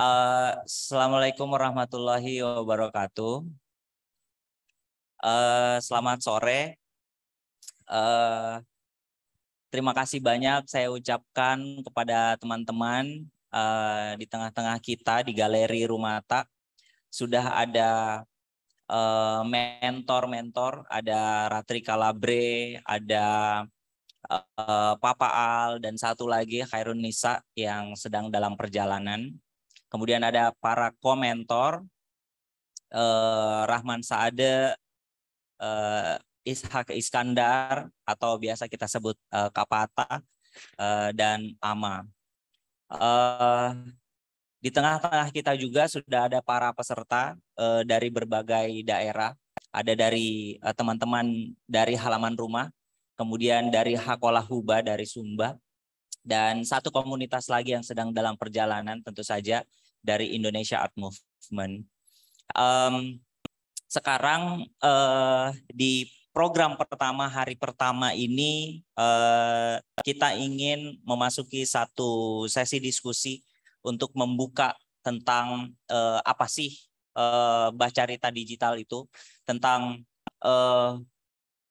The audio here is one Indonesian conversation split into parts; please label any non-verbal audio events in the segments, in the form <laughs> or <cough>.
Eh, Assalamualaikum warahmatullahi wabarakatuh. Eh, selamat sore. Eh, terima kasih banyak saya ucapkan kepada teman-teman di tengah-tengah kita di galeri rumah tak sudah ada mentor-mentor, ada Ratri Kalabre, ada Papa Al dan satu lagi Khairun Nisa yang sedang dalam perjalanan Kemudian ada para komentor, eh, Rahman Saade, eh, Ishak Iskandar, atau biasa kita sebut eh, Kapata, eh, dan Ama. Eh, di tengah-tengah kita juga sudah ada para peserta eh, dari berbagai daerah. Ada dari eh, teman-teman eh, dari halaman rumah, kemudian dari Hakola Huba dari Sumba, dan satu komunitas lagi yang sedang dalam perjalanan tentu saja dari Indonesia Art Movement. Um, sekarang uh, di program pertama hari pertama ini uh, kita ingin memasuki satu sesi diskusi untuk membuka tentang uh, apa sih eh, cerita digital itu tentang uh,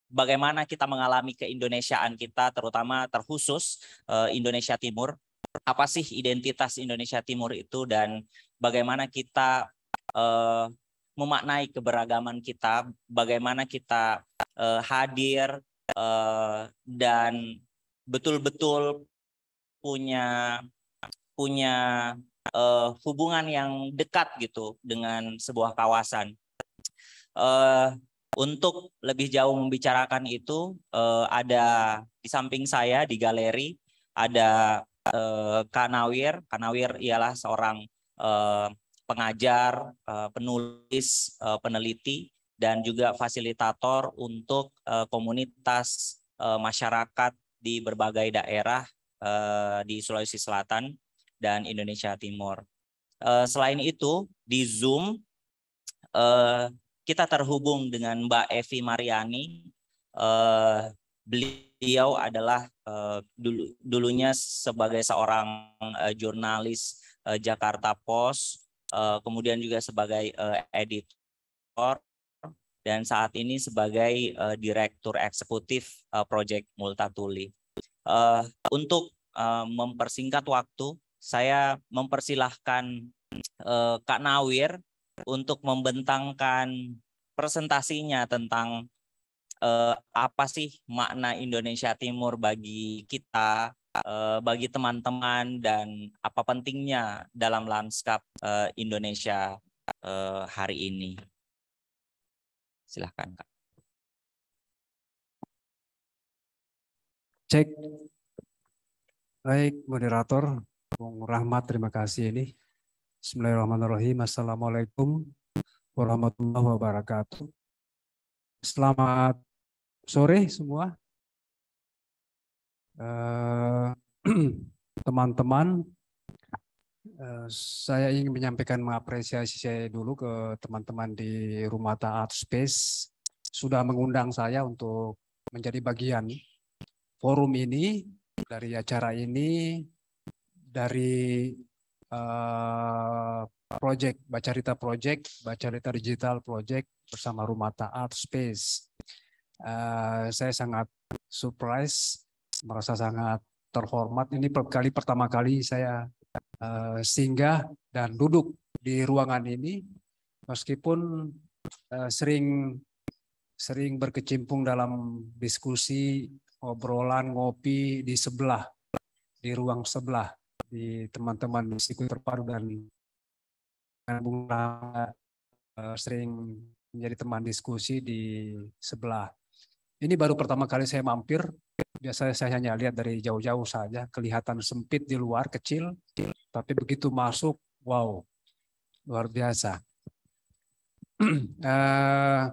bagaimana kita mengalami keindonesiaan kita terutama terkhusus uh, Indonesia Timur apa sih identitas Indonesia Timur itu dan bagaimana kita uh, memaknai keberagaman kita, bagaimana kita uh, hadir uh, dan betul-betul punya punya uh, hubungan yang dekat gitu dengan sebuah kawasan. Uh, untuk lebih jauh membicarakan itu ada di samping saya di galeri ada Eh, Kanawir. Kanawir ialah seorang eh, pengajar, eh, penulis, peneliti, dan juga fasilitator untuk komunitas masyarakat di berbagai daerah di Sulawesi Selatan dan Indonesia Timur. selain itu, di Zoom kita terhubung dengan Mbak Evi Mariani beliau adalah eh, dulunya sebagai seorang eh, jurnalis eh, Jakarta Post, kemudian juga sebagai editor dan saat ini sebagai direktur eksekutif uh, proyek Multatuli. untuk mempersingkat waktu, saya mempersilahkan Kak Nawir untuk membentangkan presentasinya tentang uh, apa sih makna Indonesia Timur bagi kita, uh, bagi teman-teman dan apa pentingnya dalam lanskap uh, Indonesia uh, hari ini. Silahkan Kak. Cek. Baik, moderator. Bung Rahmat, terima kasih ini. Bismillahirrahmanirrahim. Assalamualaikum warahmatullahi wabarakatuh. Selamat sore semua. Eh, <clears throat> teman-teman, eh, saya ingin menyampaikan mengapresiasi saya dulu ke teman-teman di Rumah Taat Space sudah mengundang saya untuk menjadi bagian forum ini dari acara ini dari uh, eh, project cerita Project, baca cerita Digital Project bersama Rumah Taat Space. Eh, saya sangat surprise, merasa sangat terhormat. Ini kali pertama kali saya uh, singgah dan duduk di ruangan ini, meskipun uh, sering sering berkecimpung dalam diskusi, obrolan, ngopi di sebelah, di ruang sebelah, di teman-teman siku terpadu dan Bung sering menjadi teman diskusi di sebelah. Ini baru pertama kali saya mampir. Biasanya saya hanya lihat dari jauh-jauh saja, kelihatan sempit di luar, kecil. Tapi begitu masuk, wow, luar biasa. <clears throat> eh,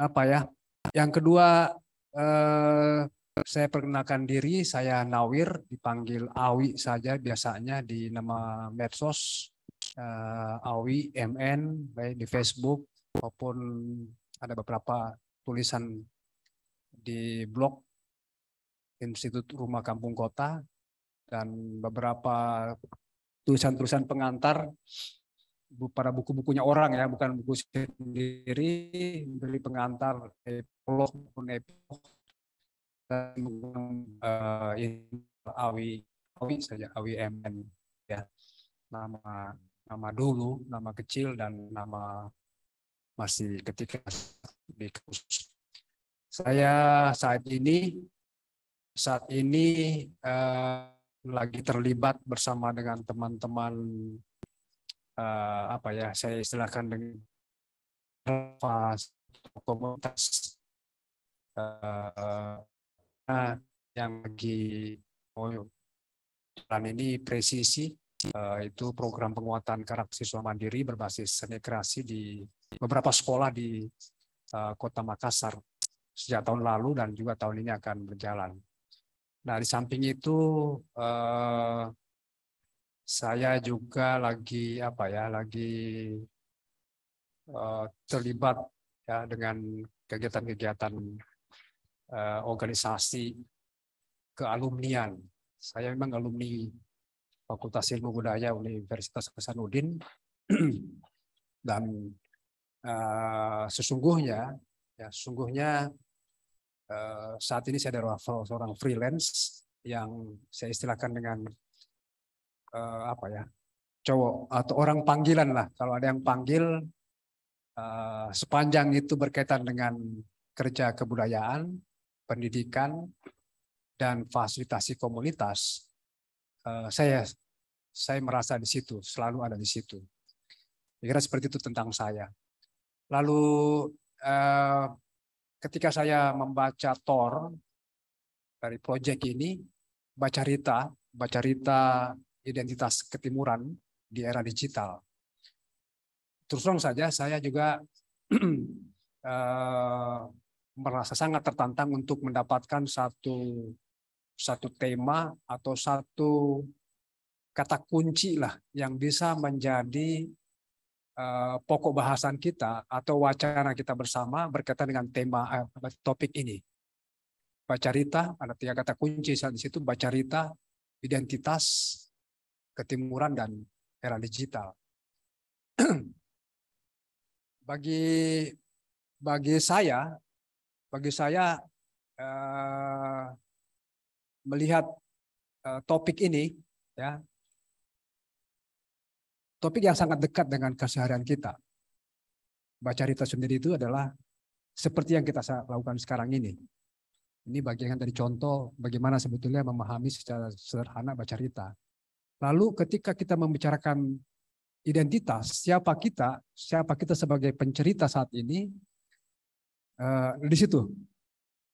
apa ya? Yang kedua, eh, saya perkenalkan diri, saya Nawir, dipanggil Awi saja biasanya di nama medsos eh, Awi MN, baik di Facebook maupun ada beberapa tulisan di blog Institut Rumah Kampung Kota dan beberapa tulisan-tulisan pengantar para buku-bukunya orang ya, bukan buku sendiri, beri pengantar epilog maupun epilog dan uh, awi awi saja awi mn ya nama nama dulu nama kecil dan nama masih ketika khusus Saya saat ini saat ini eh, lagi terlibat bersama dengan teman-teman eh, apa ya saya istilahkan dengan komunitas eh, eh, yang lagi oh, dan ini presisi eh, itu program penguatan karakter siswa mandiri berbasis seni kreasi di beberapa sekolah di Eh, Kota Makassar sejak tahun lalu dan juga tahun ini akan berjalan. Nah, di samping itu eh, saya juga lagi apa ya, lagi eh, terlibat ya dengan kegiatan-kegiatan organisasi kealumnian. Saya memang alumni Fakultas Ilmu Budaya Universitas Hasanuddin <clears throat> dan Eh, sesungguhnya ya sesungguhnya eh, saat ini saya adalah seorang freelance yang saya istilahkan dengan eh, apa ya cowok atau orang panggilan lah kalau ada yang panggil sepanjang itu berkaitan dengan kerja kebudayaan pendidikan dan fasilitasi komunitas saya saya merasa di situ selalu ada di situ kira seperti itu tentang saya Lalu eh, ketika saya membaca Tor dari proyek ini, baca Rita, baca Rita identitas ketimuran di era digital. Terus terang saja, saya juga <clears throat> eh, merasa sangat tertantang untuk mendapatkan satu satu tema atau satu kata kunci lah yang bisa menjadi Eh, pokok bahasan kita atau wacana kita bersama berkaitan dengan tema eh, topik ini. baca Rita, ada tiga kata kunci saat di situ, baca Rita, identitas, ketimuran, dan era digital. <clears throat> bagi bagi saya, bagi saya eh, melihat eh, topik ini, ya topik yang sangat dekat dengan keseharian kita. Baca cerita sendiri itu adalah seperti yang kita lakukan sekarang ini. Ini bagian dari contoh bagaimana sebetulnya memahami secara sederhana baca cerita. Lalu ketika kita membicarakan identitas, siapa kita, siapa kita sebagai pencerita saat ini, eh, di situ,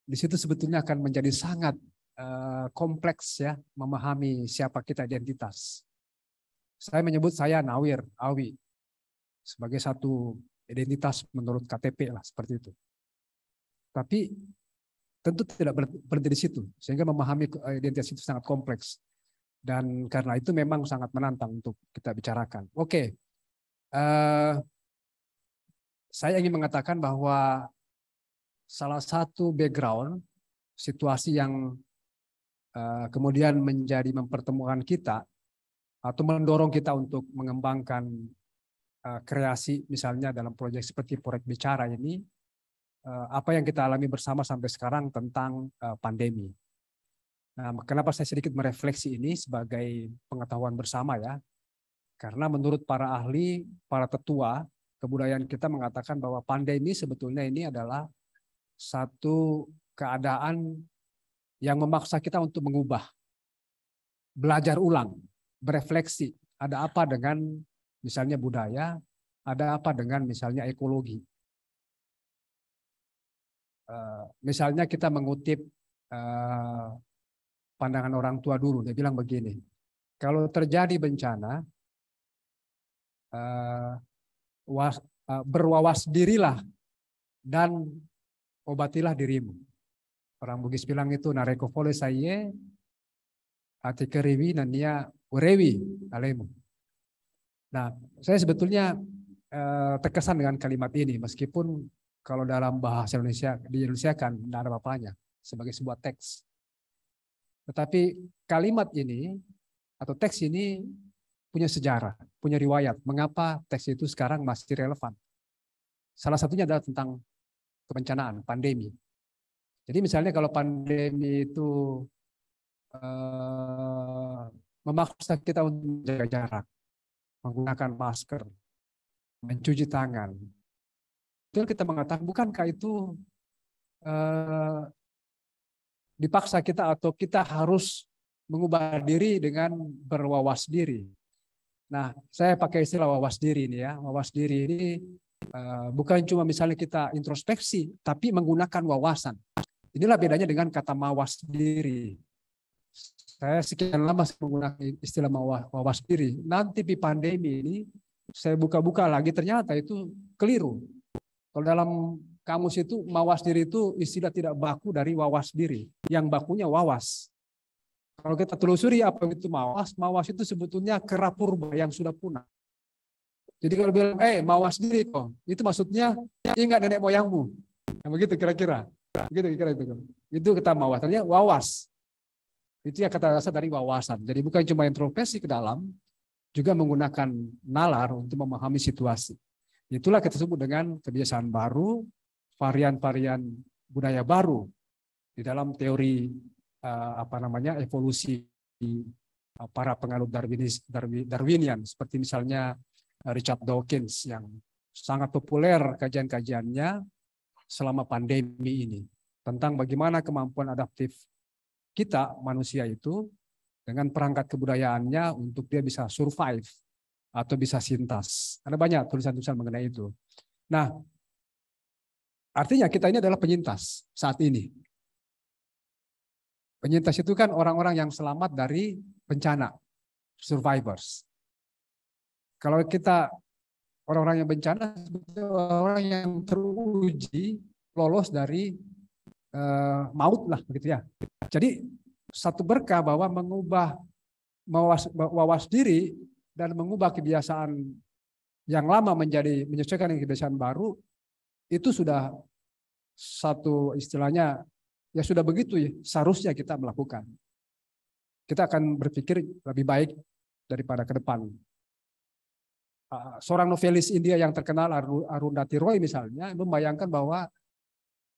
di situ sebetulnya akan menjadi sangat eh, kompleks ya memahami siapa kita identitas. Saya menyebut saya Nawir, Awi, sebagai satu identitas menurut KTP lah seperti itu. Tapi tentu tidak berhenti di situ, sehingga memahami identitas itu sangat kompleks. Dan karena itu memang sangat menantang untuk kita bicarakan. Oke, okay. uh, eh, saya ingin mengatakan bahwa salah satu background situasi yang uh, kemudian menjadi mempertemukan kita atau mendorong kita untuk mengembangkan eh, kreasi misalnya dalam proyek seperti proyek bicara ini eh, apa yang kita alami bersama sampai sekarang tentang eh, pandemi. Nah, kenapa saya sedikit merefleksi ini sebagai pengetahuan bersama ya? Karena menurut para ahli, para tetua kebudayaan kita mengatakan bahwa pandemi sebetulnya ini adalah satu keadaan yang memaksa kita untuk mengubah, belajar ulang berefleksi. Ada apa dengan misalnya budaya, ada apa dengan misalnya ekologi. Eh, misalnya kita mengutip eh, pandangan orang tua dulu, dia bilang begini, kalau terjadi bencana, eh, berwawas dirilah dan obatilah dirimu. Orang Bugis bilang itu nareko fole saye, hati keriwi nania Urewi alemu. Nah, saya sebetulnya eh, terkesan dengan kalimat ini, meskipun kalau dalam bahasa Indonesia di Indonesia kan tidak ada bapaknya sebagai sebuah teks. Tetapi kalimat ini atau teks ini punya sejarah, punya riwayat. Mengapa teks itu sekarang masih relevan? Salah satunya adalah tentang kebencanaan, pandemi. Jadi misalnya kalau pandemi itu eh, memaksa kita untuk menjaga jarak, menggunakan masker, mencuci tangan. yang kita mengatakan, bukankah itu eh, dipaksa kita atau kita harus mengubah diri dengan berwawas diri. Nah, saya pakai istilah wawas diri ini ya. Wawas diri ini eh, bukan cuma misalnya kita introspeksi, tapi menggunakan wawasan. Inilah bedanya dengan kata mawas diri saya sekian lama saya menggunakan istilah mawas diri. Nanti di pandemi ini saya buka-buka lagi ternyata itu keliru. Kalau dalam kamus itu mawas diri itu istilah tidak baku dari wawas diri. Yang bakunya wawas. Kalau kita telusuri apa itu mawas, mawas itu sebetulnya kerapurba yang sudah punah. Jadi kalau bilang, eh mawas diri kok, itu maksudnya ingat nenek moyangmu. Yang begitu kira-kira. Begitu kira-kira itu. Itu kita mawas. Ternyata wawas. Itu yang kata dasar dari wawasan. Jadi bukan cuma introspeksi ke dalam, juga menggunakan nalar untuk memahami situasi. Itulah kita sebut dengan kebiasaan baru, varian-varian budaya baru di dalam teori eh, apa namanya evolusi eh, para penganut Darwinis, Darwinian seperti misalnya eh, Richard Dawkins yang sangat populer kajian-kajiannya selama pandemi ini tentang bagaimana kemampuan adaptif kita manusia itu dengan perangkat kebudayaannya untuk dia bisa survive atau bisa sintas. Ada banyak tulisan-tulisan mengenai itu. Nah, artinya kita ini adalah penyintas saat ini. Penyintas itu kan orang-orang yang selamat dari bencana, survivors. Kalau kita orang-orang yang bencana, orang yang teruji lolos dari Eh, maut lah begitu ya. Jadi satu berkah bahwa mengubah mawas, wawas diri dan mengubah kebiasaan yang lama menjadi menyesuaikan dengan kebiasaan baru itu sudah satu istilahnya ya sudah begitu ya seharusnya kita melakukan. Kita akan berpikir lebih baik daripada ke depan. Ah, seorang novelis India yang terkenal Arundhati Roy misalnya membayangkan bahwa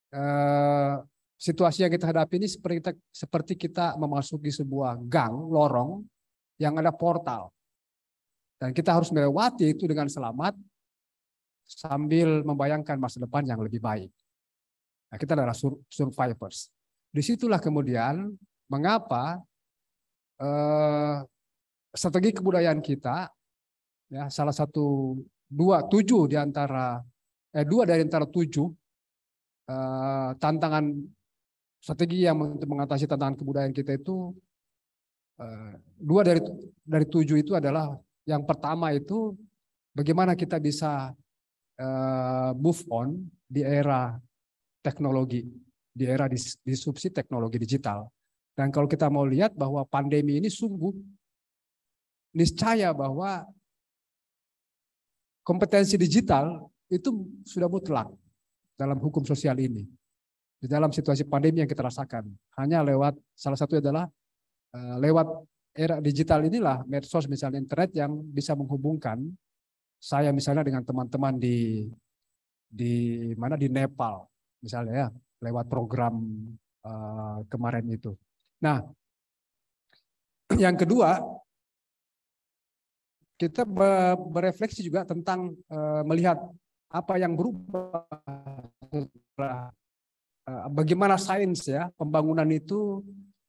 Eh, situasi yang kita hadapi ini seperti kita, seperti kita memasuki sebuah gang, lorong yang ada portal. Dan kita harus melewati itu dengan selamat sambil membayangkan masa depan yang lebih baik. Nah, kita adalah survivors. Disitulah kemudian mengapa eh, strategi kebudayaan kita, ya salah satu dua tujuh di antara eh, dua dari antara tujuh Eh, tantangan strategi yang untuk mengatasi tantangan kebudayaan kita itu eh, dua dari dari tujuh itu adalah yang pertama itu bagaimana kita bisa eh, move on di era teknologi, di era disrupsi teknologi digital. Dan kalau kita mau lihat bahwa pandemi ini sungguh niscaya bahwa kompetensi digital itu sudah mutlak dalam hukum sosial ini. Di dalam situasi pandemi yang kita rasakan. Hanya lewat, salah satu adalah eh, lewat era digital inilah, medsos misalnya internet yang bisa menghubungkan saya misalnya dengan teman-teman di di mana di Nepal misalnya ya lewat program uh, kemarin itu. Nah, <clears throat> yang kedua kita berefleksi juga tentang uh, melihat apa yang berubah eh, bagaimana sains ya pembangunan itu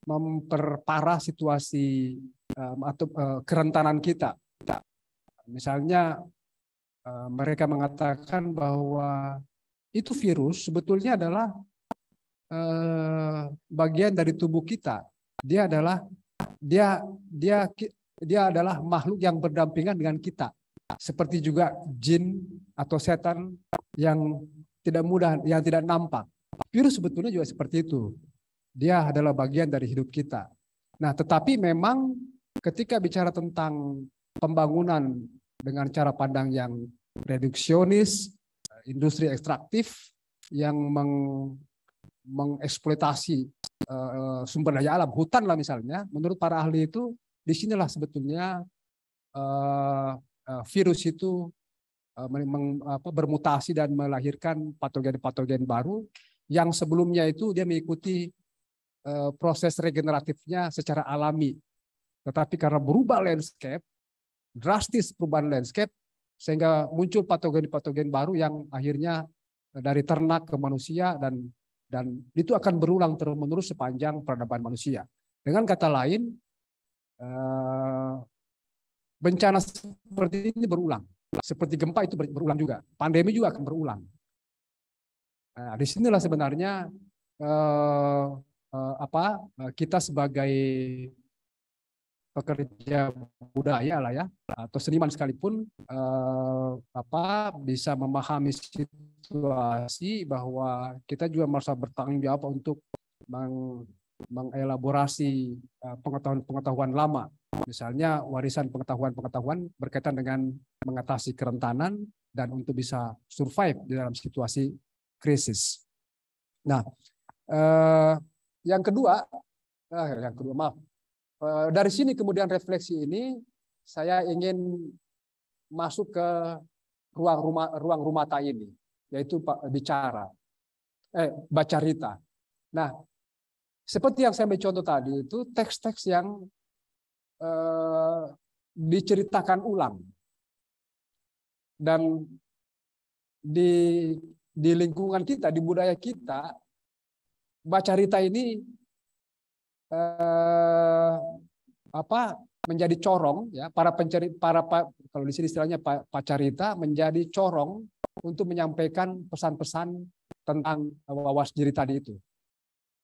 memperparah situasi eh, atau eh, kerentanan kita. Misalnya mereka mengatakan bahwa itu virus sebetulnya adalah bagian dari tubuh kita. Dia adalah dia dia dia adalah makhluk yang berdampingan dengan kita. Seperti juga jin atau setan yang tidak mudah, yang tidak nampak. Virus sebetulnya juga seperti itu. Dia adalah bagian dari hidup kita. Nah, tetapi memang ketika bicara tentang pembangunan dengan cara pandang yang reduksionis, industri ekstraktif yang meng, mengeksploitasi uh, sumber daya alam, hutan lah misalnya, menurut para ahli itu disinilah sebetulnya uh, uh, virus itu Eh, memang apa, bermutasi dan melahirkan patogen-patogen baru yang sebelumnya itu dia mengikuti eh, proses regeneratifnya secara alami. Tetapi karena berubah landscape, drastis perubahan landscape, sehingga muncul patogen-patogen baru yang akhirnya eh, dari ternak ke manusia dan dan itu akan berulang terus-menerus sepanjang peradaban manusia. Dengan kata lain, bencana seperti ini berulang. Seperti gempa itu berulang juga. Pandemi juga akan berulang. Nah, di sinilah sebenarnya eh, eh, apa eh, kita sebagai pekerja budaya lah ya atau seniman sekalipun eh, apa bisa memahami situasi bahwa kita juga merasa bertanggung jawab untuk meng mengelaborasi eh, pengetahuan-pengetahuan lama Misalnya warisan pengetahuan-pengetahuan berkaitan dengan mengatasi kerentanan dan untuk bisa survive di dalam situasi krisis. Nah, eh, yang kedua, eh, yang kedua maaf, eh, dari sini kemudian refleksi ini saya ingin masuk ke ruang rumah ruang rumah rumata ini, yaitu bicara, eh, baca rita. Nah, seperti yang saya ambil contoh tadi itu teks-teks yang Eh, diceritakan ulang dan di di lingkungan kita di budaya kita baca rita ini eh, apa menjadi corong ya para pencari para kalau di sini istilahnya pacarita menjadi corong untuk menyampaikan pesan-pesan tentang eh, wawas diri tadi itu.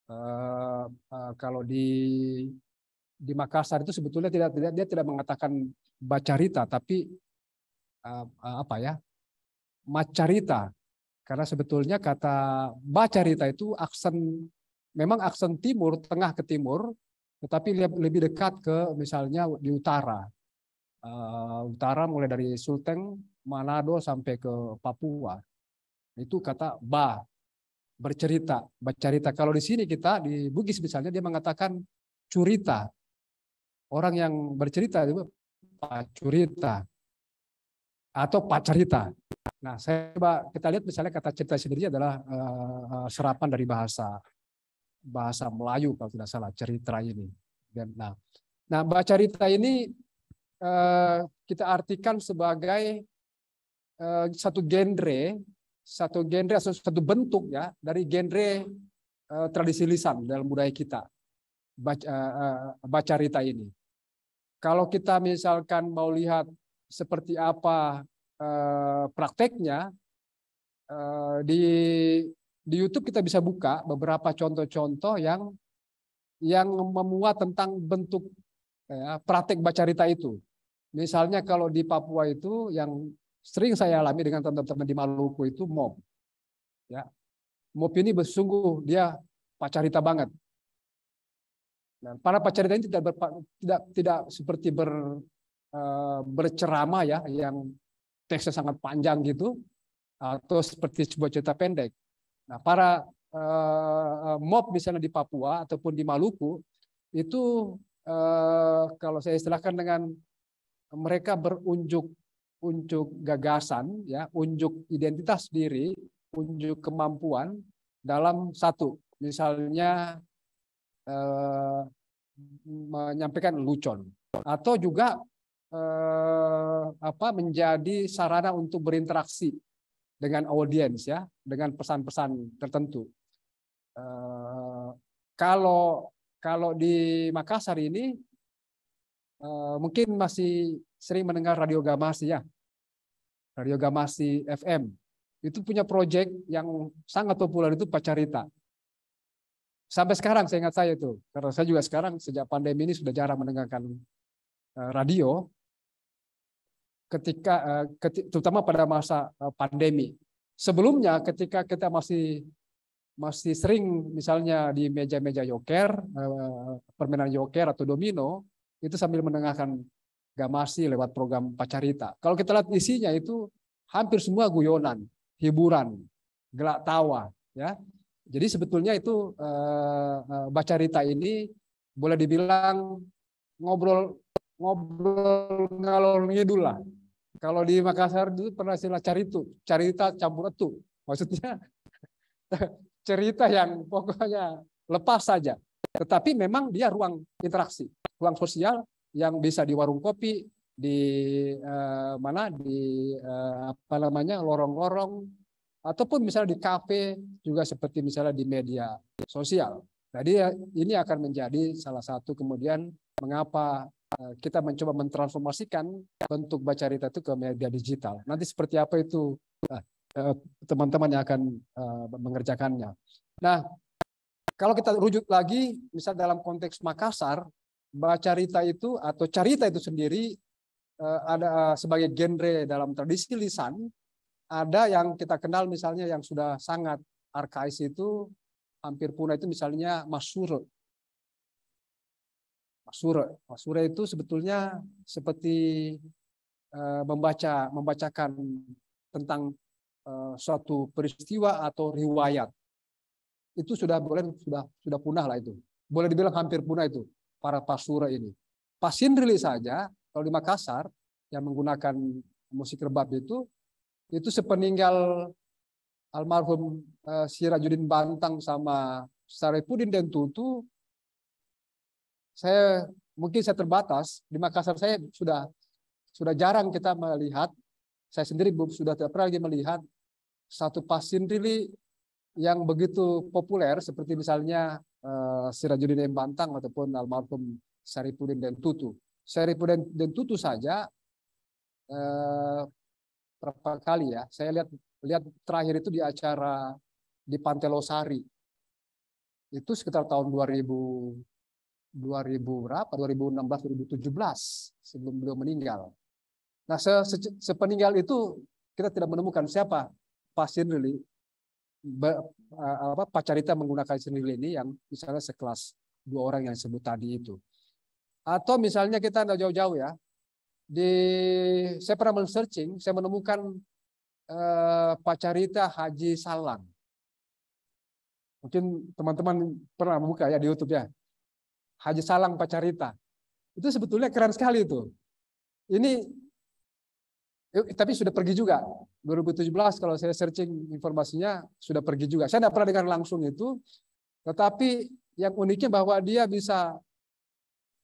Eh, eh, kalau di di Makassar itu sebetulnya tidak tidak dia tidak mengatakan bacarita tapi uh, apa ya macarita karena sebetulnya kata bacarita itu aksen memang aksen timur tengah ke timur tetapi lebih dekat ke misalnya di utara uh, utara mulai dari Sulteng Manado sampai ke Papua itu kata ba bercerita bercerita kalau di sini kita di Bugis misalnya dia mengatakan curita orang yang bercerita itu Pak Curita atau pacarita. Nah, saya coba kita lihat misalnya kata cerita sendiri adalah eh, eh, serapan dari bahasa bahasa Melayu kalau tidak salah cerita ini. Dan nah, nah cerita ini eh, kita artikan sebagai satu genre, satu genre atau satu bentuk ya dari genre tradisi lisan dalam budaya kita baca baca rita ini. Kalau kita misalkan mau lihat seperti apa eh, prakteknya, eh, di, di YouTube kita bisa buka beberapa contoh-contoh yang yang memuat tentang bentuk ya, praktek rita itu. Misalnya kalau di Papua itu yang sering saya alami dengan teman-teman di Maluku itu mob. Ya. Mob ini bersungguh dia pacarita banget. Nah, para pacarita ini tidak berpa, tidak tidak seperti ber, uh, eh, bercerama ya yang teksnya sangat panjang gitu atau seperti sebuah cerita pendek. Nah, para uh, mob misalnya di Papua ataupun di Maluku itu uh, kalau saya istilahkan dengan mereka berunjuk unjuk gagasan ya, unjuk identitas diri, unjuk kemampuan dalam satu misalnya Eh, menyampaikan lucon atau juga eh, apa menjadi sarana untuk berinteraksi dengan audiens ya dengan pesan-pesan tertentu eh, kalau kalau di Makassar ini mungkin masih sering mendengar radio Gamasi ya radio Gamasi FM itu punya proyek yang sangat populer itu Pacarita Sampai sekarang saya ingat saya itu, karena saya juga sekarang sejak pandemi ini sudah jarang mendengarkan eh, radio. Ketika eh, terutama pada masa eh, pandemi. Sebelumnya ketika kita masih masih sering misalnya di meja-meja yoker, permainan yoker atau domino, itu sambil mendengarkan gamasi lewat program pacarita. Kalau kita lihat isinya itu hampir semua guyonan, hiburan, gelak tawa, ya. Jadi sebetulnya itu eh, eh, baca rita ini boleh dibilang ngobrol ngobrol ngalor ngidul lah. Kalau di Makassar dulu pernah istilah caritu, cerita campur itu, Maksudnya <laughs> cerita yang pokoknya lepas saja. Tetapi memang dia ruang interaksi, ruang sosial yang bisa di warung kopi, di eh, mana di eh, apa namanya lorong-lorong ataupun misalnya di kafe juga seperti misalnya di media sosial. Jadi ya, ini akan menjadi salah satu kemudian mengapa eh, kita mencoba mentransformasikan bentuk baca cerita itu ke media digital. Nanti seperti apa itu eh, eh, teman-teman yang akan mengerjakannya. Nah, kalau kita rujuk lagi, misal dalam konteks Makassar, baca cerita itu atau cerita itu sendiri ada sebagai genre dalam tradisi lisan ada yang kita kenal misalnya yang sudah sangat arkais itu hampir punah itu misalnya masyur. Masyur. Masyur itu sebetulnya seperti eh, membaca membacakan tentang eh, suatu peristiwa atau riwayat. Itu sudah boleh sudah sudah punah lah itu. Boleh dibilang hampir punah itu para pasura ini. pasin rilis saja kalau di Makassar yang menggunakan musik rebab itu itu sepeninggal almarhum uh, eh, Sirajuddin Bantang sama Saripudin dan Tutu, saya mungkin saya terbatas di Makassar saya sudah sudah jarang kita melihat saya sendiri sudah tidak pernah lagi melihat satu pasien really yang begitu populer seperti misalnya uh, eh, Sirajuddin M. Bantang ataupun almarhum Saripudin dan Tutu. Saripudin dan Tutu saja uh, berapa kali ya. Saya lihat lihat terakhir itu di acara di Pantelosari. Itu sekitar tahun 2000 2000 berapa? 2016 2017 sebelum beliau meninggal. Nah, se, se, sepeninggal itu kita tidak menemukan siapa pasien Lili apa pacarita menggunakan sendiri ini yang misalnya sekelas dua orang yang disebut tadi itu. Atau misalnya kita jauh-jauh ya, di saya pernah men-searching, saya menemukan eh, Pacarita Haji Salang. Mungkin teman-teman pernah membuka ya di YouTube ya. Haji Salang Pacarita. Itu sebetulnya keren sekali itu. Ini eh, tapi sudah pergi juga. 2017 kalau saya searching informasinya sudah pergi juga. Saya tidak pernah dengar langsung itu. Tetapi yang uniknya bahwa dia bisa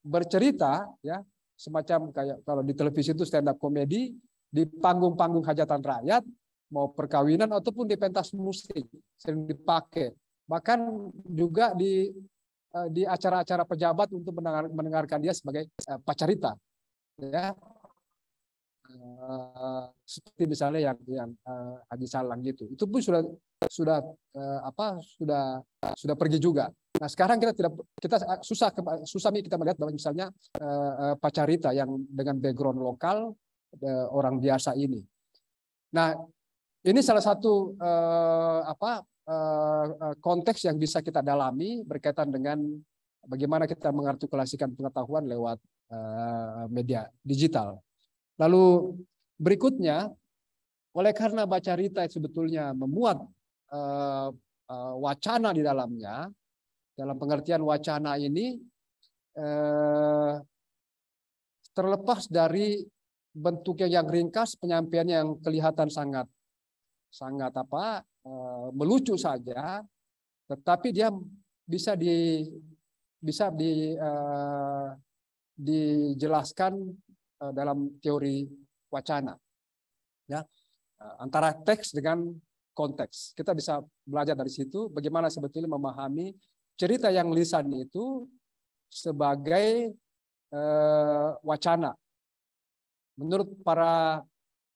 bercerita ya semacam kayak kalau di televisi itu stand up komedi di panggung-panggung hajatan rakyat mau perkawinan ataupun di pentas musik sering dipakai bahkan juga di eh, di acara-acara pejabat untuk mendengarkan dia sebagai eh, pacarita ya eh, seperti misalnya yang yang Haji Salang gitu itu pun sudah sudah apa sudah sudah pergi juga Nah sekarang kita tidak kita ah, susah susah kita melihat bahwa misalnya eh, eh, pacarita yang dengan background lokal eh, orang biasa ini. Nah ini salah satu eh, apa konteks yang bisa kita dalami berkaitan dengan bagaimana kita mengartikulasikan pengetahuan lewat media digital. Lalu berikutnya oleh karena bacarita sebetulnya memuat wacana di dalamnya dalam pengertian wacana ini eh, terlepas dari bentuknya yang ringkas, penyampaiannya yang kelihatan sangat sangat apa eh, melucu saja, tetapi dia bisa di bisa di eh, dijelaskan dalam teori wacana. Ya, antara teks dengan konteks. Kita bisa belajar dari situ bagaimana sebetulnya memahami cerita yang lisan itu sebagai eh, wacana. Menurut para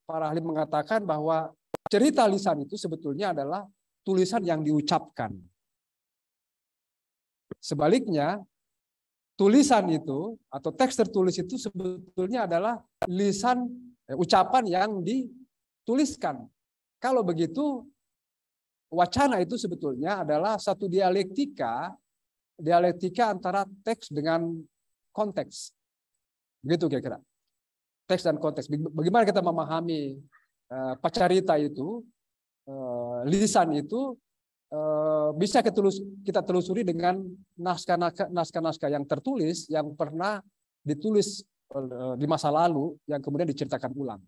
para ahli mengatakan bahwa cerita lisan itu sebetulnya adalah tulisan yang diucapkan. Sebaliknya, tulisan itu atau teks tertulis itu sebetulnya adalah lisan eh, ucapan yang dituliskan. Kalau begitu wacana itu sebetulnya adalah satu dialektika, dialektika antara teks dengan konteks. Begitu kira-kira. Teks dan konteks. Bagaimana kita memahami eh, pacarita itu, eh, lisan itu, eh, bisa kita telusuri dengan naskah-naskah yang tertulis yang pernah ditulis di masa lalu yang kemudian diceritakan ulang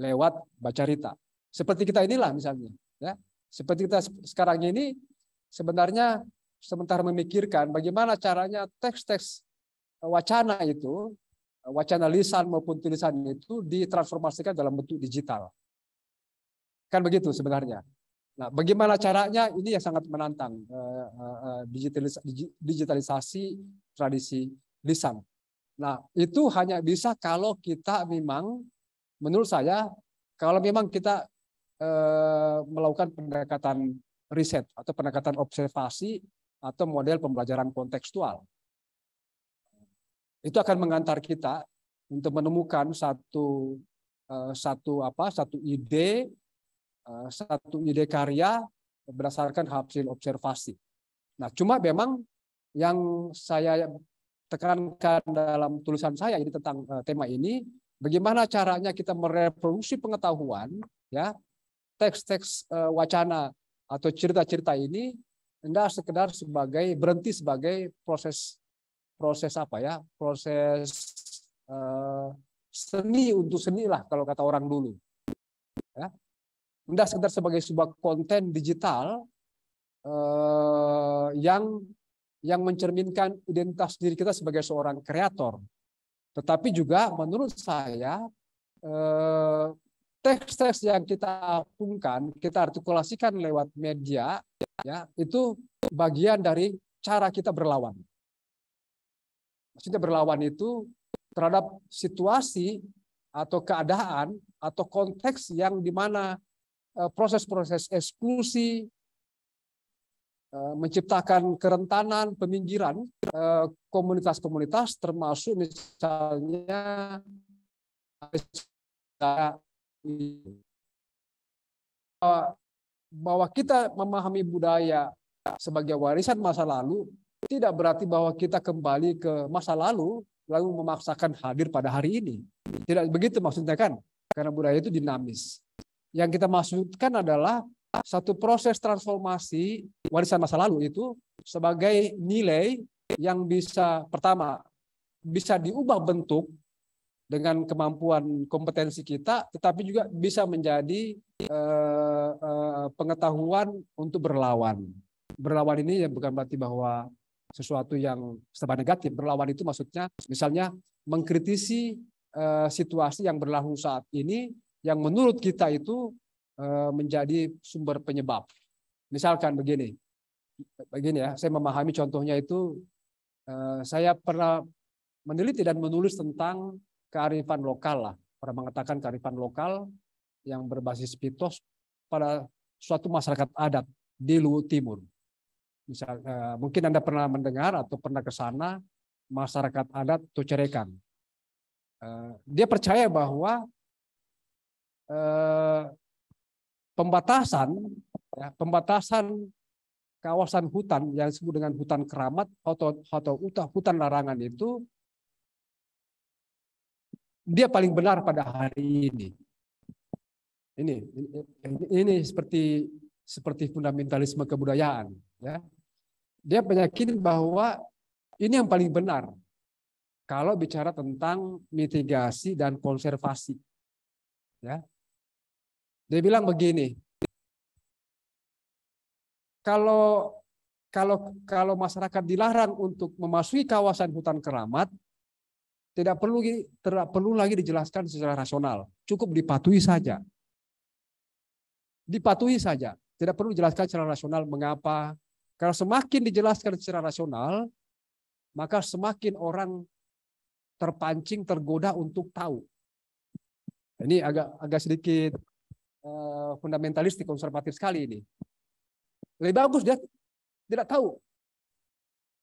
lewat bacarita. Seperti kita inilah misalnya. Ya. Seperti kita sekarang ini sebenarnya sementara memikirkan bagaimana caranya teks-teks eh, wacana itu, eh, wacana lisan maupun tulisan itu ditransformasikan dalam bentuk digital. Kan begitu sebenarnya. Nah, bagaimana caranya? Ini yang sangat menantang eh, digitalisasi tradisi lisan. Nah, itu hanya bisa kalau kita memang, menurut saya, kalau memang kita Eh, melakukan pendekatan riset atau pendekatan observasi atau model pembelajaran kontekstual. Itu akan mengantar kita untuk menemukan satu eh, satu apa satu ide eh, satu ide karya berdasarkan hasil observasi. Nah, cuma memang yang saya tekankan dalam tulisan saya ini tentang tema ini bagaimana caranya kita merevolusi pengetahuan ya teks-teks eh, wacana atau cerita-cerita ini tidak sekedar sebagai berhenti sebagai proses proses apa ya proses uh, seni untuk seni lah kalau kata orang dulu ya tidak sekedar sebagai sebuah konten digital uh, yang yang mencerminkan identitas diri kita sebagai seorang kreator tetapi juga menurut saya uh, teks-teks yang kita apungkan, kita artikulasikan lewat media, ya itu bagian dari cara kita berlawan. Maksudnya berlawan itu terhadap situasi atau keadaan atau konteks yang dimana e, proses-proses eksklusi, e, menciptakan kerentanan peminggiran e, komunitas-komunitas termasuk misalnya Iya. bahwa kita memahami budaya sebagai warisan masa lalu tidak berarti bahwa kita kembali ke masa lalu lalu memaksakan hadir pada hari ini. Tidak begitu maksudnya kan? Karena budaya itu dinamis. Yang kita maksudkan adalah satu proses transformasi warisan masa lalu itu sebagai nilai yang bisa pertama bisa diubah bentuk dengan kemampuan kompetensi kita, tetapi juga bisa menjadi eh, eh, pengetahuan untuk berlawan. Berlawan ini ya bukan berarti bahwa sesuatu yang serba negatif. Berlawan itu maksudnya misalnya mengkritisi eh, situasi yang berlangsung saat ini yang menurut kita itu eh, menjadi sumber penyebab. Misalkan begini, begini ya, saya memahami contohnya itu eh, saya pernah meneliti dan menulis tentang kearifan lokal lah. Para mengatakan kearifan lokal yang berbasis pitos pada suatu masyarakat adat di Luwu Timur. Misal, eh, mungkin Anda pernah mendengar atau pernah ke sana masyarakat adat Tucerekan. Eh, dia percaya bahwa eh, pembatasan ya, pembatasan kawasan hutan yang disebut dengan hutan keramat atau hutan larangan itu dia paling benar pada hari ini. Ini ini, ini seperti seperti fundamentalisme kebudayaan, ya. Dia meyakini bahwa ini yang paling benar kalau bicara tentang mitigasi dan konservasi. Ya. Dia bilang begini. Kalau kalau kalau masyarakat dilarang untuk memasuki kawasan hutan keramat, tidak perlu tidak perlu lagi dijelaskan secara rasional, cukup dipatuhi saja. Dipatuhi saja, tidak perlu dijelaskan secara rasional mengapa. Karena semakin dijelaskan secara rasional, maka semakin orang terpancing tergoda untuk tahu. Ini agak agak sedikit uh, fundamentalistik konservatif sekali ini. Lebih bagus dia tidak tahu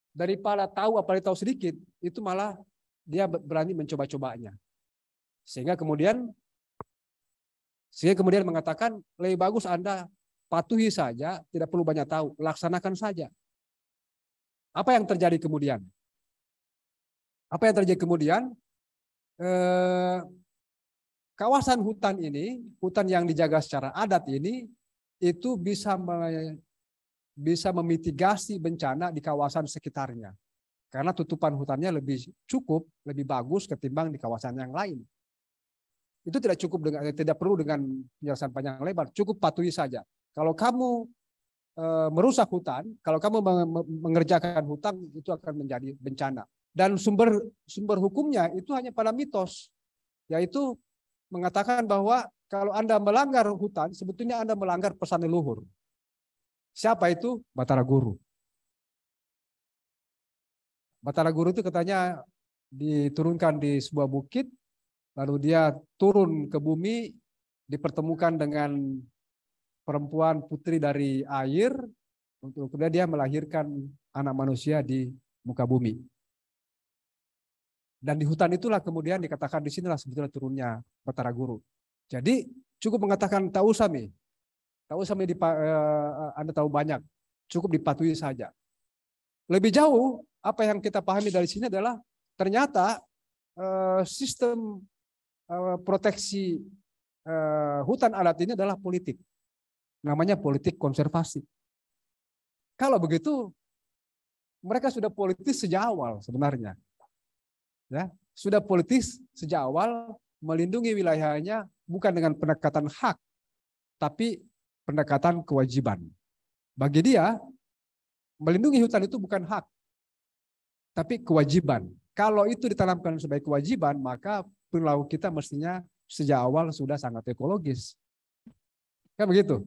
daripada tahu apalagi tahu sedikit itu malah dia berani mencoba-cobanya. Sehingga kemudian sehingga kemudian mengatakan lebih bagus Anda patuhi saja, tidak perlu banyak tahu, laksanakan saja. Apa yang terjadi kemudian? Apa yang terjadi kemudian? Eh, kawasan hutan ini, hutan yang dijaga secara adat ini, itu bisa me, bisa memitigasi bencana di kawasan sekitarnya karena tutupan hutannya lebih cukup, lebih bagus ketimbang di kawasan yang lain. Itu tidak cukup dengan tidak perlu dengan penjelasan panjang lebar, cukup patuhi saja. Kalau kamu e, merusak hutan, kalau kamu mengerjakan hutang itu akan menjadi bencana. Dan sumber sumber hukumnya itu hanya pada mitos, yaitu mengatakan bahwa kalau Anda melanggar hutan, sebetulnya Anda melanggar pesan leluhur. Siapa itu? Batara Guru. Batara Guru itu katanya diturunkan di sebuah bukit, lalu dia turun ke bumi, dipertemukan dengan perempuan putri dari air, untuk kemudian dia melahirkan anak manusia di muka bumi. Dan di hutan itulah kemudian dikatakan di sinilah sebetulnya turunnya Batara Guru. Jadi cukup mengatakan tahu sami. Tahu sami di, eh, eh, Anda tahu banyak. Cukup dipatuhi saja. Lebih jauh apa yang kita pahami dari sini adalah ternyata eh, sistem eh, proteksi eh, hutan adat ini adalah politik. Namanya politik konservasi. Kalau begitu, mereka sudah politis sejak awal sebenarnya. Ya, sudah politis sejak awal melindungi wilayahnya bukan dengan pendekatan hak, tapi pendekatan kewajiban. Bagi dia, melindungi hutan itu bukan hak, tapi kewajiban. Kalau itu ditanamkan sebagai kewajiban, maka perilaku kita mestinya sejak awal sudah sangat ekologis. Kan begitu?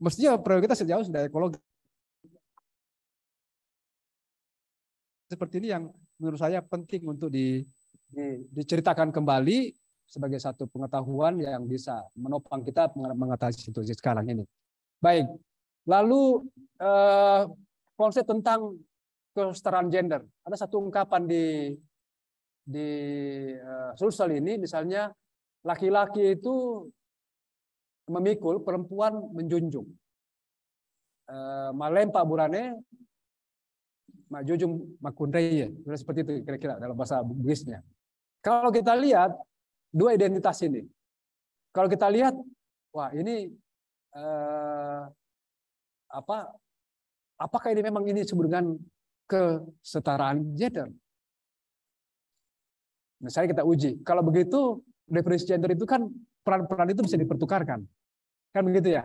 Mestinya perilaku kita sejak awal sudah ekologis. Seperti ini yang menurut saya penting untuk di, di, diceritakan kembali sebagai satu pengetahuan yang bisa menopang kita mengatasi situasi sekarang ini. Baik, lalu eh, konsep tentang kesetaraan gender. Ada satu ungkapan di di uh, Sulsel ini misalnya laki-laki itu memikul, perempuan menjunjung. Uh, eh, Malempa Burane Majujung Makundreye. Seperti itu kira-kira dalam bahasa Bugisnya. Kalau kita lihat dua identitas ini. Kalau kita lihat wah ini uh, apa apakah ini memang ini sebenarnya kesetaraan gender. Misalnya kita uji, kalau begitu definisi gender itu kan peran-peran itu bisa dipertukarkan. Kan begitu ya?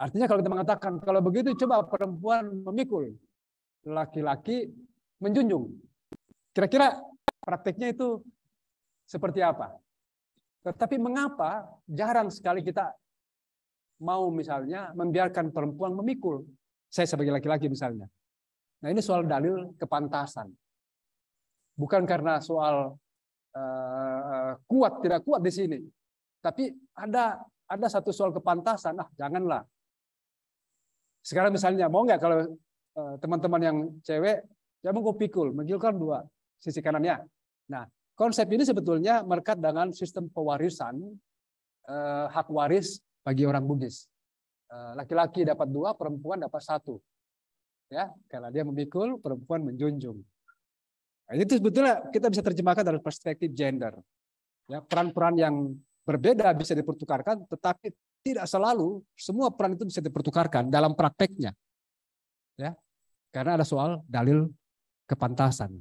Artinya kalau kita mengatakan, kalau begitu coba perempuan memikul, laki-laki menjunjung. Kira-kira praktiknya itu seperti apa? Tetapi mengapa jarang sekali kita mau misalnya membiarkan perempuan memikul? Saya sebagai laki-laki misalnya. Nah ini soal dalil kepantasan. Bukan karena soal uh, kuat tidak kuat di sini, tapi ada ada satu soal kepantasan. Ah janganlah. Sekarang misalnya mau nggak kalau eh, teman-teman uh, yang cewek, ya mau pikul, menggilkan dua sisi kanannya. Nah konsep ini sebetulnya merekat dengan sistem pewarisan uh, hak waris bagi orang Bugis. Laki-laki dapat dua, perempuan dapat satu. Ya, karena dia memikul, perempuan menjunjung. Nah, itu sebetulnya kita bisa terjemahkan dari perspektif gender. Ya, peran-peran yang berbeda bisa dipertukarkan, tetapi tidak selalu semua peran itu bisa dipertukarkan dalam prakteknya. Ya, karena ada soal dalil kepantasan.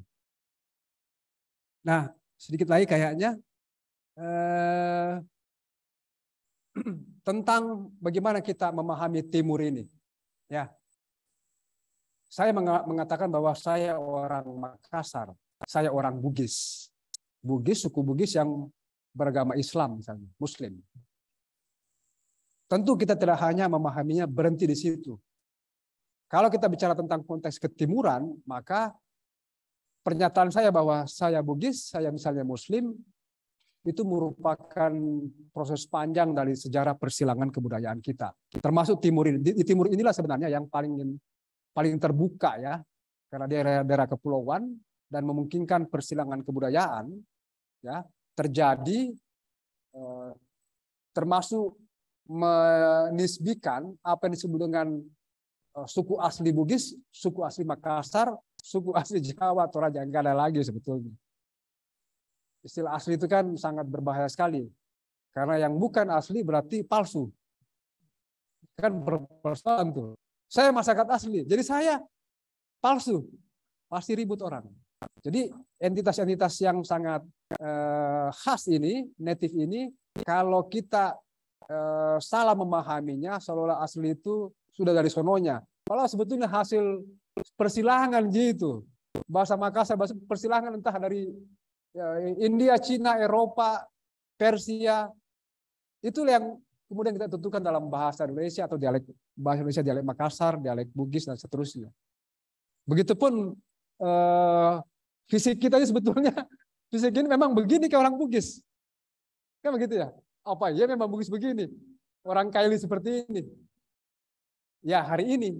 Nah, sedikit lagi kayaknya eh, <clears throat> tentang bagaimana kita memahami Timur ini. Ya, saya mengatakan bahwa saya orang Makassar, saya orang Bugis. Bugis, suku Bugis yang beragama Islam misalnya, Muslim. Tentu kita tidak hanya memahaminya berhenti di situ. Kalau kita bicara tentang konteks ketimuran, maka pernyataan saya bahwa saya Bugis, saya misalnya Muslim, itu merupakan proses panjang dari sejarah persilangan kebudayaan kita. Termasuk timur ini. Di timur inilah sebenarnya yang paling paling terbuka ya karena daerah-daerah kepulauan dan memungkinkan persilangan kebudayaan ya terjadi eh, termasuk menisbikan apa yang disebut dengan eh, suku asli Bugis, suku asli Makassar, suku asli Jawa atau Raja enggak ada lagi sebetulnya. Istilah asli itu kan sangat berbahaya sekali. Karena yang bukan asli berarti palsu. Kan berpersoalan tuh. Saya masyarakat asli. Jadi saya palsu. Pasti ribut orang. Jadi entitas-entitas yang sangat eh, khas ini, native ini, kalau kita eh, salah memahaminya, seolah-olah asli itu sudah dari sononya. Kalau sebetulnya hasil persilangan itu, bahasa Makassar, bahasa persilangan entah dari ya, India, Cina, Eropa, Persia, itu yang kemudian kita tentukan dalam bahasa Indonesia atau dialek bahasa Indonesia dialek Makassar, dialek Bugis dan seterusnya. Begitupun eh, fisik kita ini sebetulnya <laughs> fisik ini memang begini kayak orang Bugis. Kan begitu ya? Apa ya memang Bugis begini. Orang Kaili seperti ini. Ya hari ini.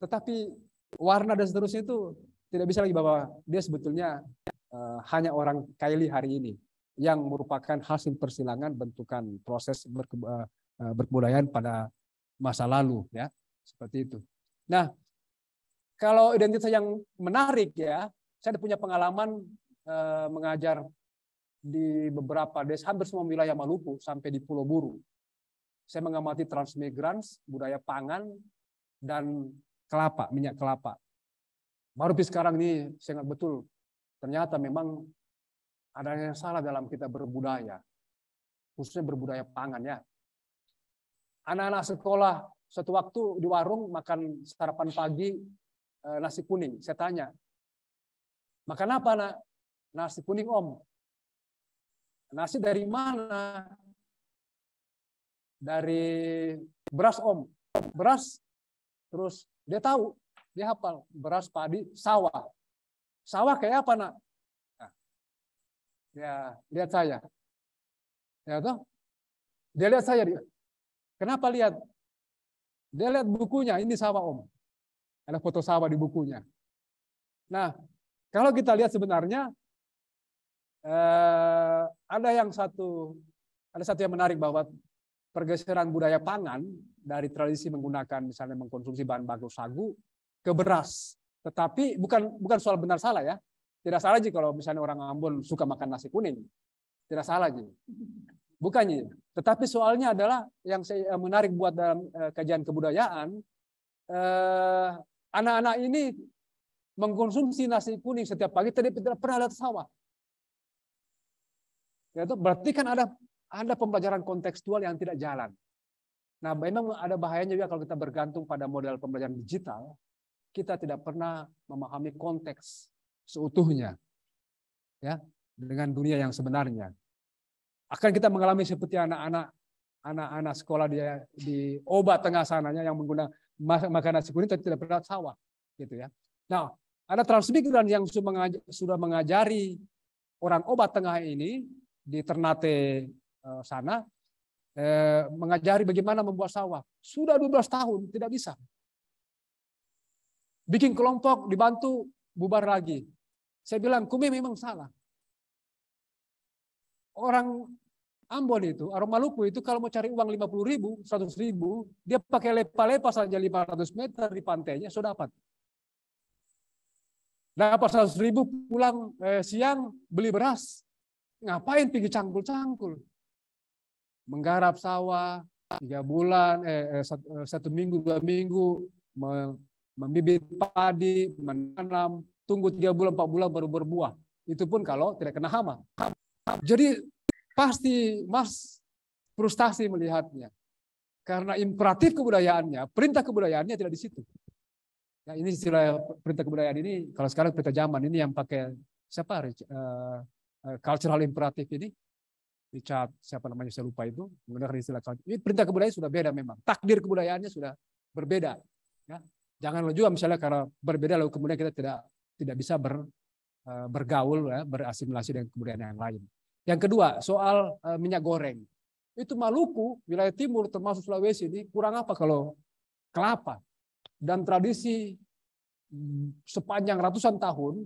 Tetapi warna dan seterusnya itu tidak bisa lagi bahwa dia sebetulnya eh, hanya orang Kaili hari ini yang merupakan hasil persilangan bentukan proses eh, eh, berkebudayaan pada masa lalu ya seperti itu. Nah kalau identitas yang menarik ya saya punya pengalaman eh, mengajar di beberapa desa hampir semua wilayah Maluku sampai di Pulau Buru. Saya mengamati transmigrans budaya pangan dan kelapa minyak kelapa. Baru sekarang ini saya ingat betul ternyata memang ada yang salah dalam kita berbudaya, khususnya berbudaya pangan ya. Anak-anak sekolah suatu waktu di warung makan sarapan pagi eh, nasi kuning. Saya tanya, makan apa nak? Nasi kuning om. Nasi dari mana? Dari beras om. Beras, terus dia tahu, dia hafal. Beras padi, sawah. Sawah kayak apa nak? Ya, lihat saya. Ya toh? Dia lihat saya. Kenapa lihat? Dia lihat bukunya, ini sawah om. Ada foto sawah di bukunya. Nah, kalau kita lihat sebenarnya eh, ada yang satu ada satu yang menarik bahwa pergeseran budaya pangan dari tradisi menggunakan misalnya mengkonsumsi bahan baku sagu ke beras. Tetapi bukan bukan soal benar salah ya, tidak salah sih kalau misalnya orang Ambon suka makan nasi kuning. Tidak salah sih. Bukannya. Tetapi soalnya adalah yang saya menarik buat dalam eh, kajian kebudayaan, eh, anak-anak ini mengkonsumsi nasi kuning setiap pagi tidak pernah lihat sawah. Ya, itu berarti kan ada ada pembelajaran kontekstual yang tidak jalan. Nah, memang ada bahayanya juga kalau kita bergantung pada model pembelajaran digital, kita tidak pernah memahami konteks seutuhnya. Ya, dengan dunia yang sebenarnya. Akan kita mengalami seperti anak-anak anak-anak sekolah di, di obat tengah sananya yang menggunakan makanan nasi tapi tidak pernah sawah gitu ya. Nah, ada transmigran yang sudah mengajari orang obat tengah ini di Ternate eh, sana eh, mengajari bagaimana membuat sawah. Sudah 12 tahun tidak bisa. Bikin kelompok dibantu bubar lagi. Saya bilang, Kumi memang salah. Orang Ambon itu, orang Maluku itu kalau mau cari uang 50 ribu, 100 ribu, dia pakai lepa-lepa saja 500 meter di pantainya, sudah dapat. Dapat 100 ribu pulang eh, siang, beli beras. Ngapain pergi cangkul-cangkul? Menggarap sawah, tiga bulan, eh, eh satu, eh, satu minggu, dua minggu, membibit padi, menanam, tunggu tiga bulan, empat bulan baru berbuah. Itu pun kalau tidak kena hama. Jadi pasti Mas frustasi melihatnya. Karena imperatif kebudayaannya, perintah kebudayaannya tidak di situ. Nah, ini istilah perintah kebudayaan ini, kalau sekarang perintah zaman ini yang pakai siapa? Uh, cultural imperatif ini. Richard, siapa namanya saya lupa itu, menggunakan istilah Ini perintah kebudayaan sudah beda memang. Takdir kebudayaannya sudah berbeda. Ya. Jangan juga misalnya karena berbeda lalu kemudian kita tidak tidak bisa ber, eh, bergaul, ya, berasimilasi dengan kemudian yang lain. Yang kedua, soal eh, minyak goreng. Itu Maluku, wilayah timur termasuk Sulawesi ini kurang apa kalau kelapa. Dan tradisi mm, sepanjang ratusan tahun,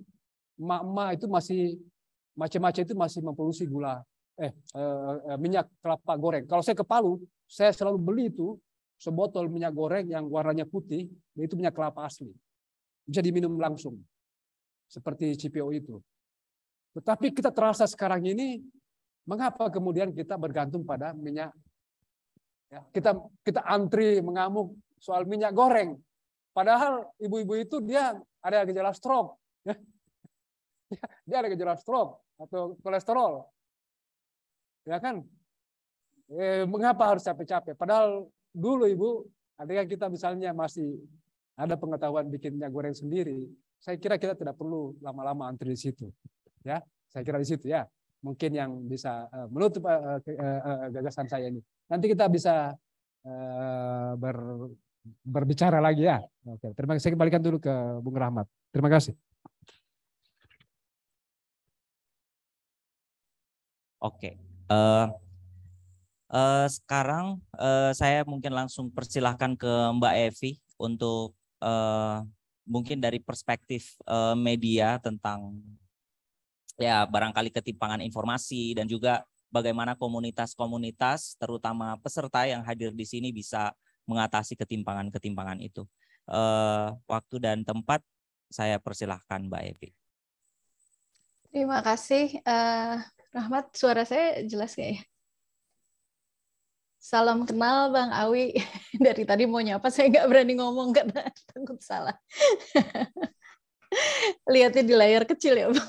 mak-mak itu masih macam-macam itu masih memproduksi gula eh, eh, eh minyak kelapa goreng. Kalau saya ke Palu, saya selalu beli itu sebotol minyak goreng yang warnanya putih, itu minyak kelapa asli. Bisa diminum langsung seperti CPO itu. Tetapi kita terasa sekarang ini mengapa kemudian kita bergantung pada minyak ya, kita kita antri mengamuk soal minyak goreng. Padahal ibu-ibu itu dia ada gejala stroke. Ya. <laughs> Dia ada gejala stroke atau kolesterol. Ya kan? Eh, mengapa harus capek-capek? Padahal dulu ibu, adanya kita misalnya masih ada pengetahuan bikin minyak goreng sendiri, saya kira kita tidak perlu lama-lama antri di situ. Ya, saya kira di situ ya. Mungkin yang bisa eh, menutup eh, eh, gagasan saya ini. Nanti kita bisa ber, berbicara lagi ya. Oke, terima kasih. Saya kembalikan dulu ke Bung Rahmat. Terima kasih. Oke, uh, uh, sekarang uh, saya mungkin langsung persilahkan ke Mbak Evi untuk uh, mungkin dari perspektif uh, media tentang ya barangkali ketimpangan informasi dan juga bagaimana komunitas-komunitas terutama peserta yang hadir di sini bisa mengatasi ketimpangan-ketimpangan itu. Uh, waktu dan tempat saya persilahkan Mbak Evi. Terima kasih. Uh, Rahmat, suara saya jelas kayaknya. Salam kenal Bang Awi. <laughs> Dari tadi mau nyapa saya nggak berani ngomong karena <laughs> takut salah. <laughs> Lihatnya di layar kecil ya, Bang.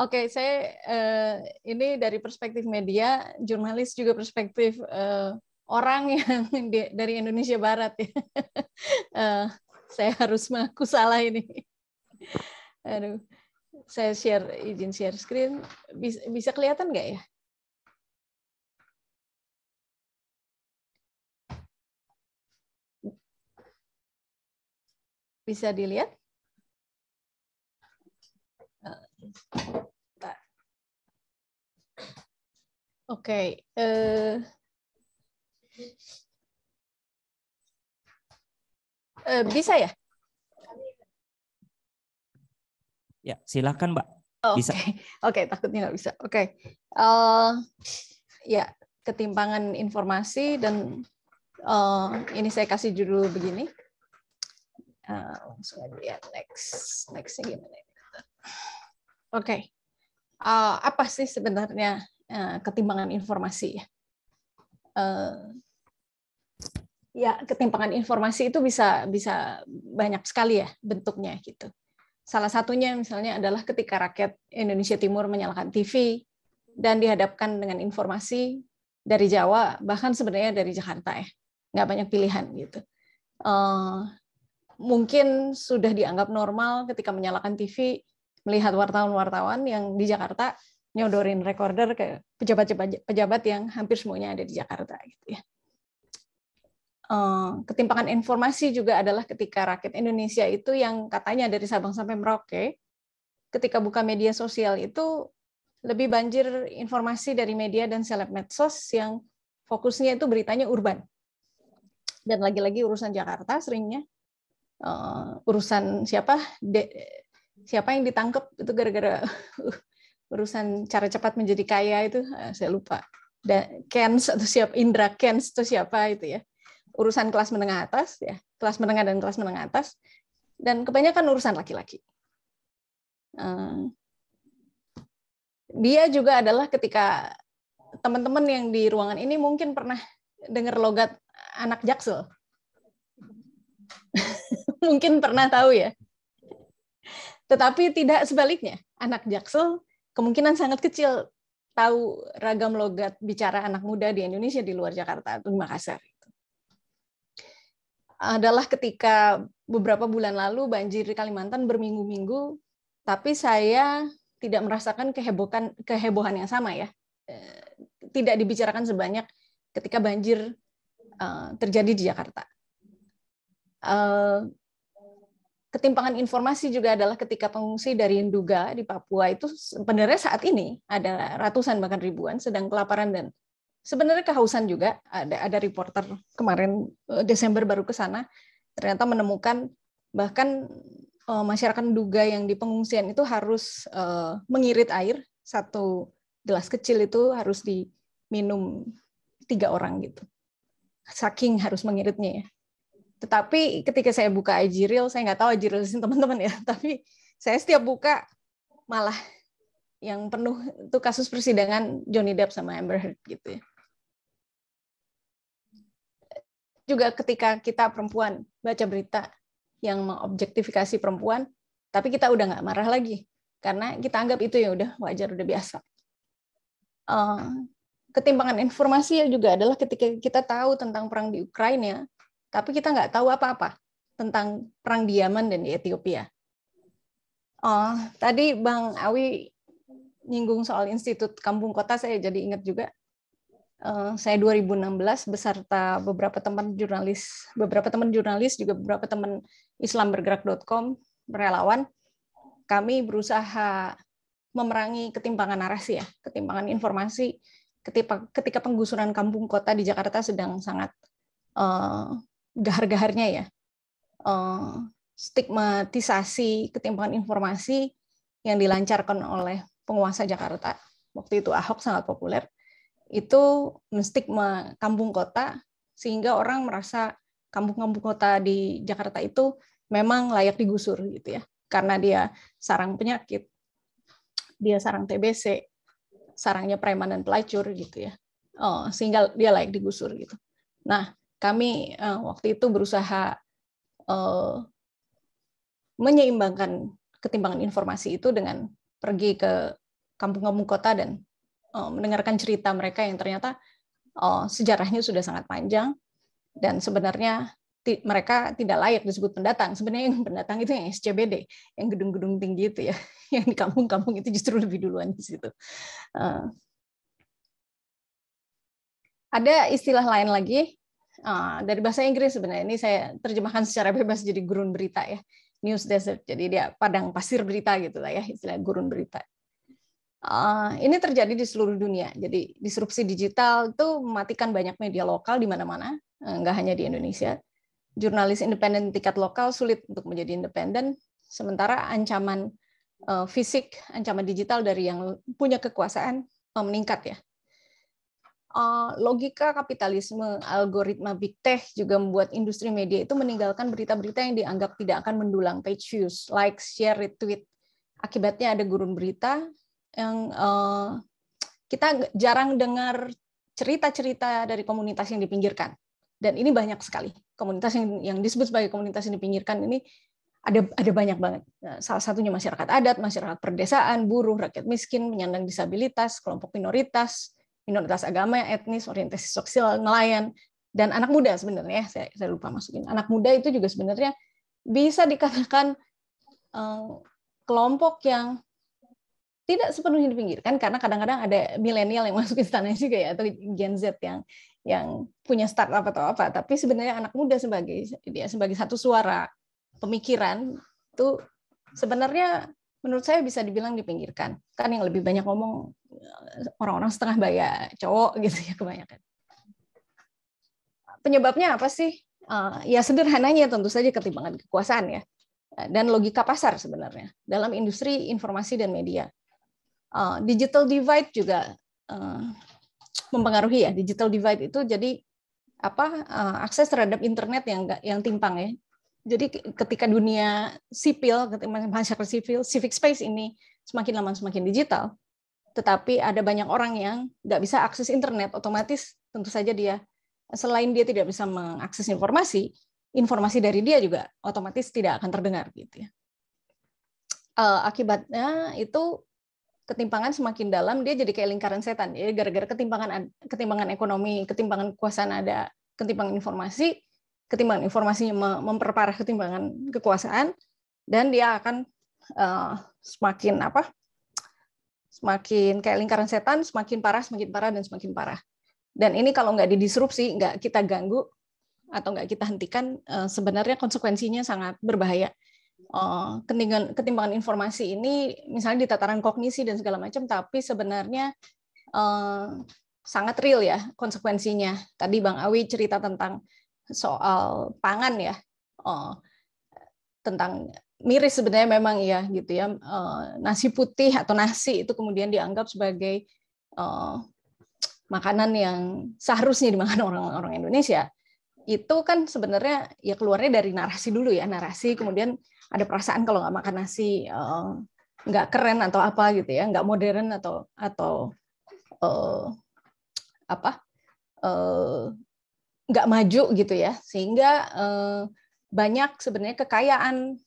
Oke, saya eh, ini dari perspektif media, jurnalis juga perspektif eh, orang yang dari Indonesia Barat ya. Eh, saya harus mengaku salah ini. Aduh, saya share izin share screen. Bisa, bisa kelihatan nggak ya? Bisa dilihat? Oke. Okay. Uh, eh, uh, eh, bisa ya? Ya, silakan, Mbak. bisa. Oke, okay. okay, takutnya nggak bisa. Oke. Okay. Uh, eh, ya, ketimpangan informasi dan uh, ini saya kasih judul begini langsung aja ya next. Nextnya gimana? Oke. Okay. Uh, apa sih sebenarnya uh, ketimpangan informasi? Uh, ya, ketimpangan informasi itu bisa bisa banyak sekali ya bentuknya gitu. Salah satunya misalnya adalah ketika rakyat Indonesia Timur menyalakan TV dan dihadapkan dengan informasi dari Jawa bahkan sebenarnya dari Jakarta ya nggak banyak pilihan gitu. Uh, mungkin sudah dianggap normal ketika menyalakan TV melihat wartawan-wartawan yang di Jakarta nyodorin recorder ke pejabat-pejabat yang hampir semuanya ada di Jakarta gitu ya. Eh, ketimpangan informasi juga adalah ketika rakyat Indonesia itu yang katanya dari Sabang sampai Merauke, ketika buka media sosial itu lebih banjir informasi dari media dan seleb medsos yang fokusnya itu beritanya urban. Dan lagi-lagi urusan Jakarta seringnya uh, urusan siapa de, siapa yang ditangkap itu gara-gara <laughs> urusan cara cepat menjadi kaya itu uh, saya lupa. Dan Kens atau siapa Indra Kens atau siapa itu ya. Urusan kelas menengah atas ya, kelas menengah dan kelas menengah atas dan kebanyakan urusan laki-laki. Uh, dia juga adalah ketika teman-teman yang di ruangan ini mungkin pernah dengar logat anak jaksel. <laughs> <laughs> mungkin pernah tahu ya. Tetapi tidak sebaliknya, anak Jaksel kemungkinan sangat kecil tahu ragam logat bicara anak muda di Indonesia di luar Jakarta, di Makassar. Adalah ketika beberapa bulan lalu banjir di Kalimantan berminggu-minggu, tapi saya tidak merasakan kehebohan kehebohan yang sama ya. Eh, tidak dibicarakan sebanyak ketika banjir eh, terjadi di Jakarta. Eh, ketimpangan informasi juga adalah ketika pengungsi dari Nduga di Papua itu sebenarnya saat ini ada ratusan bahkan ribuan sedang kelaparan dan sebenarnya kehausan juga ada ada reporter kemarin eh, Desember baru ke sana ternyata menemukan bahkan eh, masyarakat Nduga yang di pengungsian itu harus eh, mengirit air satu gelas kecil itu harus diminum tiga orang gitu saking harus mengiritnya ya tetapi ketika saya buka IG Reel, saya nggak tahu IG sih <laughs> teman-teman ya, tapi saya setiap buka malah yang penuh itu kasus persidangan Johnny Depp sama Amber Heard gitu ya. Juga ketika kita perempuan baca berita yang mengobjektifikasi perempuan, tapi kita udah nggak marah lagi karena kita anggap itu ya udah wajar udah biasa. ketimbangan eh, ketimpangan informasi juga adalah ketika kita tahu tentang perang di Ukraina, tapi kita nggak tahu apa-apa tentang perang di Yaman dan di Ethiopia. Oh, tadi Bang Awi nyinggung soal Institut Kampung Kota, saya jadi ingat juga. Eh, saya 2016 beserta beberapa teman jurnalis, beberapa teman jurnalis juga beberapa teman islambergerak.com relawan kami berusaha memerangi ketimpangan narasi ya, ketimpangan informasi ketika penggusuran kampung kota di Jakarta sedang sangat uh, gahar-gaharnya ya uh, stigmatisasi ketimpangan informasi yang dilancarkan oleh penguasa Jakarta waktu itu Ahok sangat populer itu menstigma kampung kota sehingga orang merasa kampung-kampung kota di Jakarta itu memang layak digusur gitu ya karena dia sarang penyakit dia sarang TBC sarangnya preman dan pelacur gitu ya oh, sehingga dia layak digusur gitu nah kami uh, waktu itu berusaha uh, menyeimbangkan ketimbangan informasi itu dengan pergi ke kampung-kampung kota dan uh, mendengarkan cerita mereka yang ternyata uh, sejarahnya sudah sangat panjang dan sebenarnya mereka tidak layak disebut pendatang. Sebenarnya yang pendatang itu yang SCBD, yang gedung-gedung tinggi itu ya, <laughs> yang di kampung-kampung itu justru lebih duluan di situ. Uh, ada istilah lain lagi Eh, dari bahasa Inggris sebenarnya ini saya terjemahkan secara bebas jadi gurun berita ya news desert jadi dia padang pasir berita gitu lah ya istilah gurun berita eh, ini terjadi di seluruh dunia jadi disrupsi digital itu mematikan banyak media lokal di mana-mana eh, nggak hanya di Indonesia jurnalis independen tingkat lokal sulit untuk menjadi independen sementara ancaman fisik ancaman digital dari yang punya kekuasaan meningkat ya Eh, logika kapitalisme, algoritma big tech juga membuat industri media itu meninggalkan berita-berita yang dianggap tidak akan mendulang page views, like, share, retweet. Akibatnya ada gurun berita yang eh, kita jarang dengar cerita-cerita dari komunitas yang dipinggirkan. Dan ini banyak sekali. Komunitas yang, yang disebut sebagai komunitas yang dipinggirkan ini ada ada banyak banget. Nah, salah satunya masyarakat adat, masyarakat perdesaan, buruh, rakyat miskin, penyandang disabilitas, kelompok minoritas, minoritas agama, etnis, orientasi sosial, nelayan, dan anak muda sebenarnya. Ya, saya, saya lupa masukin. Anak muda itu juga sebenarnya bisa dikatakan um, kelompok yang tidak sepenuhnya dipinggirkan karena kadang-kadang ada milenial yang <laughs> masuk istana juga ya atau Gen Z yang yang punya startup atau apa tapi sebenarnya anak muda sebagai dia sebagai satu suara pemikiran itu sebenarnya menurut saya bisa dibilang dipinggirkan. Kan yang lebih banyak ngomong orang-orang setengah bayar cowok gitu ya kebanyakan. Penyebabnya apa sih? Eh, ya sederhananya tentu saja ketimbangan kekuasaan ya dan logika pasar sebenarnya dalam industri informasi dan media. Eh, digital divide juga eh, mempengaruhi ya digital divide itu jadi apa akses terhadap internet yang yang timpang ya jadi ketika dunia sipil, ketika masyarakat sipil, civic space ini semakin lama semakin digital, tetapi ada banyak orang yang nggak bisa akses internet, otomatis tentu saja dia selain dia tidak bisa mengakses informasi, informasi dari dia juga otomatis tidak akan terdengar gitu ya. Eh, akibatnya itu ketimpangan semakin dalam dia jadi kayak lingkaran setan ya gara-gara ketimpangan ketimpangan ekonomi, ketimpangan kekuasaan ada, ketimpangan informasi, ketimbangan informasinya memperparah ketimbangan kekuasaan dan dia akan eh, semakin apa semakin kayak lingkaran setan semakin parah semakin parah dan semakin parah dan ini kalau nggak didisrupsi nggak kita ganggu atau nggak kita hentikan eh, sebenarnya konsekuensinya sangat berbahaya uh, eh, ketimbangan ketimbangan informasi ini misalnya di tataran kognisi dan segala macam tapi sebenarnya sangat real ya konsekuensinya tadi bang Awi cerita tentang soal pangan ya uh, tentang miris sebenarnya memang ya gitu ya eh, nasi putih atau nasi itu kemudian dianggap sebagai uh, makanan yang seharusnya dimakan <laughs> orang-orang Indonesia itu kan sebenarnya ya keluarnya dari narasi dulu ya narasi kemudian ada perasaan kalau nggak makan nasi uh, nggak keren atau apa gitu ya nggak modern atau atau uh, apa nggak maju gitu ya sehingga eh, banyak sebenarnya kekayaan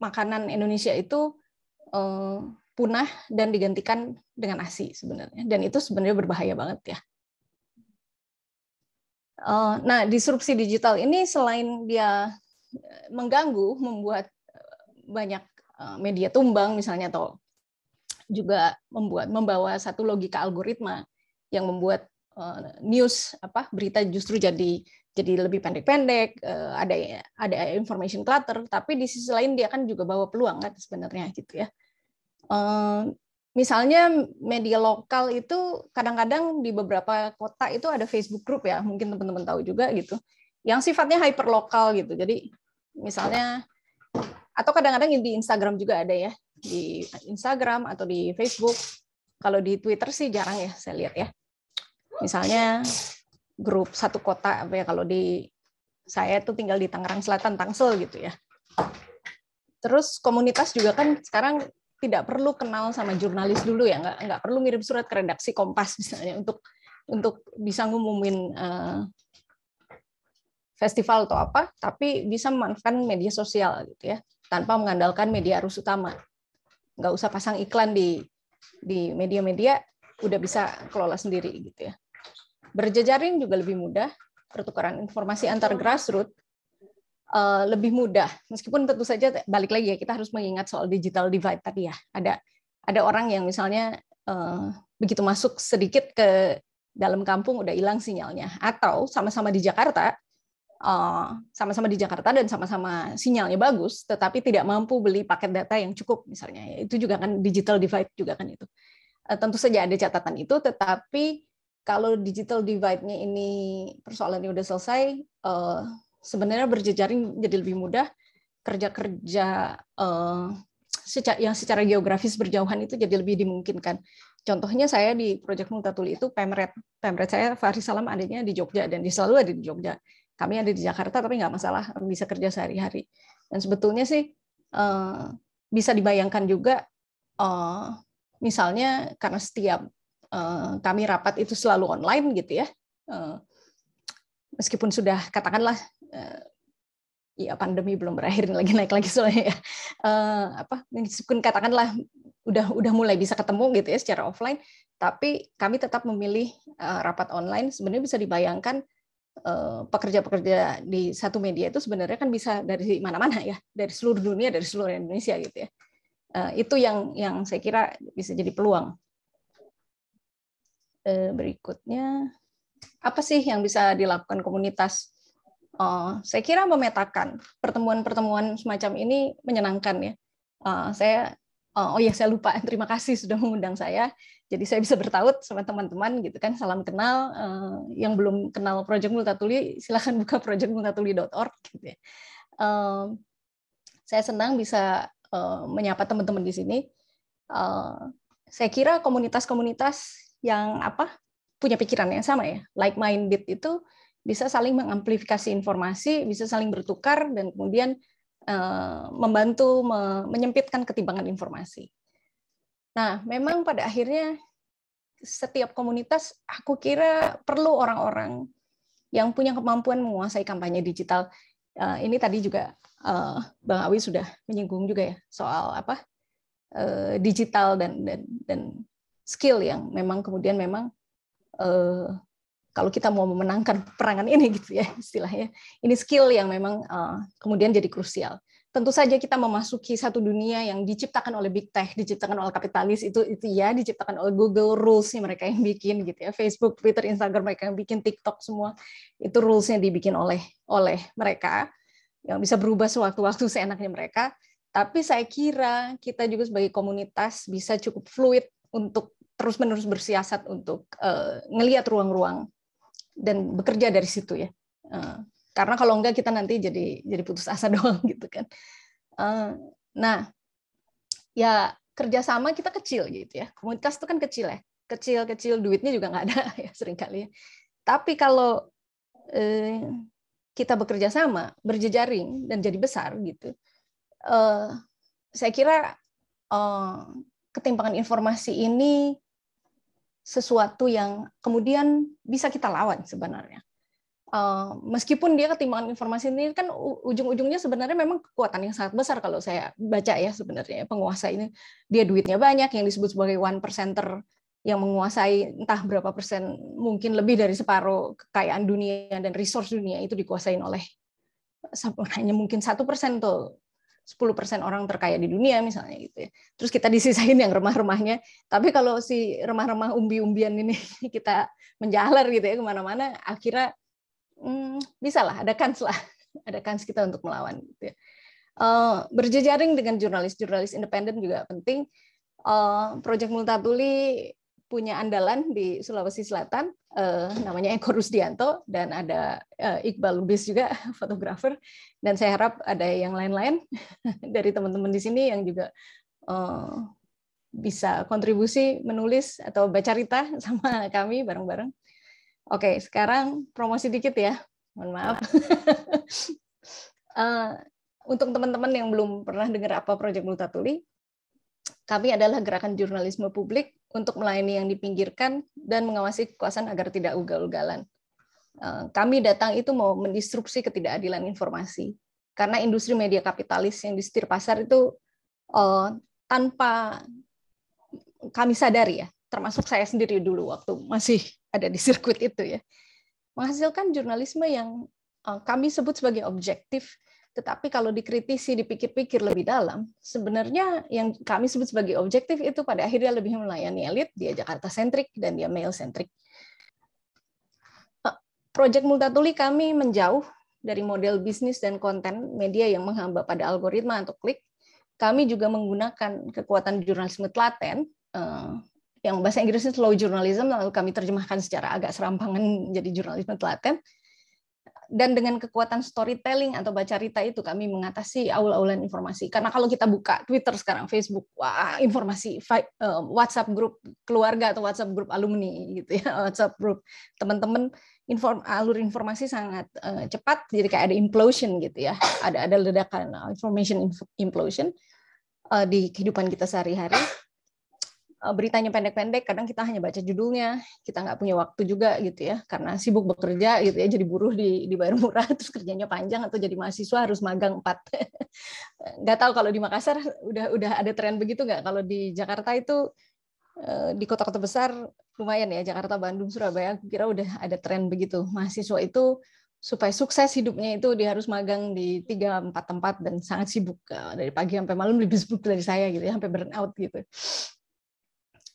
makanan Indonesia itu eh, punah dan digantikan dengan ASI sebenarnya dan itu sebenarnya berbahaya banget ya. Eh, nah disrupsi digital ini selain dia mengganggu membuat banyak media tumbang misalnya atau juga membuat membawa satu logika algoritma yang membuat Eh, news apa berita justru jadi jadi lebih pendek-pendek, eh, ada ada information clutter, tapi di sisi lain dia kan juga bawa peluang kan sebenarnya gitu ya. Eh, misalnya media lokal itu kadang-kadang di beberapa kota itu ada Facebook group ya, mungkin teman-teman tahu juga gitu, yang sifatnya hyper lokal gitu. Jadi misalnya atau kadang-kadang di Instagram juga ada ya, di Instagram atau di Facebook. Kalau di Twitter sih jarang ya saya lihat ya misalnya grup satu kota apa ya kalau di saya itu tinggal di Tangerang Selatan Tangsel gitu ya terus komunitas juga kan sekarang tidak perlu kenal sama jurnalis dulu ya nggak nggak perlu ngirim surat ke redaksi Kompas misalnya untuk untuk bisa ngumumin uh, festival atau apa tapi bisa memanfaatkan media sosial gitu ya tanpa mengandalkan media arus utama nggak usah pasang iklan di di media-media udah bisa kelola sendiri gitu ya berjejaring juga lebih mudah, pertukaran informasi antar grassroots eh, lebih mudah. Meskipun tentu saja balik lagi ya kita harus mengingat soal digital divide tadi ya. Ada ada orang yang misalnya eh, begitu masuk sedikit ke dalam kampung udah hilang sinyalnya, atau sama-sama di Jakarta, eh, sama-sama di Jakarta dan sama-sama sinyalnya bagus, tetapi tidak mampu beli paket data yang cukup misalnya. Itu juga kan digital divide juga kan itu. tentu saja ada catatan itu, tetapi kalau digital divide-nya ini persoalan ini udah selesai, eh, sebenarnya berjejaring jadi lebih mudah. Kerja-kerja eh, yang secara geografis berjauhan itu jadi lebih dimungkinkan. Contohnya saya di Project Multatuli itu Pemret. Pemret saya Faris Salam adanya di Jogja dan dia selalu ada di Jogja. Kami ada di Jakarta tapi nggak masalah bisa kerja sehari-hari. Dan sebetulnya sih eh, bisa dibayangkan juga misalnya karena setiap Eh, kami rapat itu selalu online gitu ya. Eh, meskipun sudah katakanlah ya pandemi belum berakhir <laughs> lagi naik lagi soalnya ya. apa meskipun katakanlah udah udah mulai bisa ketemu gitu ya secara offline, tapi kami tetap memilih rapat online. Sebenarnya bisa dibayangkan pekerja-pekerja di satu media itu sebenarnya kan bisa dari mana-mana ya, dari seluruh dunia, dari seluruh Indonesia gitu ya. Itu yang yang saya kira bisa jadi peluang Eh, berikutnya apa sih yang bisa dilakukan komunitas? Uh, saya kira memetakan pertemuan-pertemuan semacam ini menyenangkan ya. Uh, saya uh, oh ya saya lupa <laughs> terima kasih sudah mengundang saya. Jadi saya bisa bertaut sama teman-teman gitu kan salam kenal uh, yang belum kenal Project Multatuli silahkan <laughs> buka projectmultatuli.org gitu ya. Uh, saya senang bisa uh, menyapa teman-teman di sini. Uh, saya kira komunitas-komunitas yang apa punya pikiran yang sama ya like minded itu bisa saling mengamplifikasi informasi bisa saling bertukar dan kemudian uh, membantu me menyempitkan ketimbangan informasi nah memang pada akhirnya setiap komunitas aku kira perlu orang-orang yang punya kemampuan menguasai kampanye digital uh, ini tadi juga uh, Bang Awi sudah menyinggung juga ya soal apa uh, digital dan dan dan skill yang memang kemudian memang uh, kalau kita mau memenangkan perangan ini <laughs> gitu ya istilahnya ini skill yang memang uh, kemudian jadi krusial tentu saja kita memasuki satu dunia yang diciptakan oleh big tech, diciptakan oleh kapitalis itu itu ya, diciptakan oleh Google rules rulesnya mereka yang bikin gitu ya, Facebook, Twitter, Instagram mereka yang bikin, TikTok semua itu rulesnya dibikin oleh oleh mereka yang bisa berubah sewaktu-waktu <laughs> seenaknya mereka. Tapi saya kira kita juga sebagai komunitas bisa cukup fluid untuk terus-menerus bersiasat untuk uh, ngelihat ruang-ruang dan bekerja dari situ ya. Uh, karena kalau enggak kita nanti jadi jadi putus asa <laughs> doang gitu kan. Uh, nah, ya kerjasama kita kecil gitu ya. Komunitas itu kan kecil ya, kecil-kecil duitnya juga nggak ada <laughs> ya kali Ya. Tapi kalau eh, kita bekerja sama, berjejaring dan jadi besar gitu, eh, saya kira eh, ketimpangan informasi ini sesuatu yang kemudian bisa kita lawan sebenarnya. Uh, meskipun dia ketimpangan informasi ini kan ujung-ujungnya sebenarnya memang kekuatan yang sangat besar kalau saya baca ya sebenarnya penguasa ini dia duitnya banyak yang disebut sebagai one percenter yang menguasai entah berapa persen mungkin lebih dari separuh kekayaan dunia dan resource dunia itu dikuasain oleh hanya mungkin satu persen tuh 10% orang terkaya di dunia misalnya gitu ya. Terus kita disisain yang remah-remahnya. Tapi kalau si remah-remah umbi-umbian ini <laughs> kita menjalar gitu ya kemana-mana, akhirnya hmm, bisa lah, ada kans lah, <laughs> ada kans kita untuk melawan gitu ya. Uh, berjejaring dengan jurnalis-jurnalis independen juga penting. Uh, Project Multatuli punya andalan di Sulawesi Selatan, eh, namanya Eko Rusdianto, dan ada eh, Iqbal Lubis juga, <laughs> fotografer. Dan saya harap ada yang lain-lain <laughs> dari teman-teman di sini yang juga eh, bisa kontribusi menulis atau bercerita <laughs> sama kami bareng-bareng. Oke, sekarang promosi dikit ya. Mohon maaf. uh, untuk teman-teman yang belum pernah dengar apa Project Multatuli, kami adalah gerakan jurnalisme publik untuk melayani yang dipinggirkan dan mengawasi kekuasaan agar tidak ugal-ugalan. Eh, kami datang itu mau mendisrupsi ketidakadilan informasi. Karena industri media kapitalis yang disetir pasar itu uh, tanpa kami sadari ya, termasuk saya sendiri dulu waktu masih ada di sirkuit itu ya, menghasilkan jurnalisme yang uh, kami sebut sebagai objektif tetapi kalau dikritisi, dipikir-pikir lebih dalam, sebenarnya yang kami sebut sebagai objektif itu pada akhirnya lebih melayani elit, dia Jakarta-sentrik, dan dia male-sentrik. Eh, Proyek Multatuli kami menjauh dari model bisnis dan konten media yang menghamba pada algoritma untuk klik. Kami juga menggunakan kekuatan jurnalisme telaten, eh, yang bahasa Inggrisnya slow journalism, lalu kami terjemahkan secara agak serampangan <laughs> jadi jurnalisme telaten, dan dengan kekuatan storytelling atau baca cerita itu kami mengatasi aula aulan informasi. Karena kalau kita buka Twitter sekarang, Facebook, wah informasi eh, WhatsApp grup keluarga atau WhatsApp grup alumni gitu ya, <laughs> WhatsApp grup teman-teman inform alur informasi sangat uh, cepat jadi kayak ada implosion gitu ya. Ada ada ledakan eh, information implosion uh, di kehidupan kita sehari-hari Eh, beritanya pendek-pendek, kadang kita hanya baca judulnya, kita nggak punya waktu juga gitu ya, karena sibuk bekerja gitu ya, jadi buruh di, dibayar murah, <laughs> terus kerjanya panjang atau jadi mahasiswa harus magang empat. <laughs> Nggak tahu kalau di Makassar udah udah ada tren begitu nggak? Kalau di Jakarta itu eh, di kota-kota besar lumayan ya Jakarta, Bandung, Surabaya, aku kira udah ada tren begitu. Mahasiswa itu supaya sukses hidupnya itu dia harus magang di tiga empat tempat dan sangat sibuk eh, dari pagi sampai malam lebih sibuk dari saya gitu ya sampai burn out gitu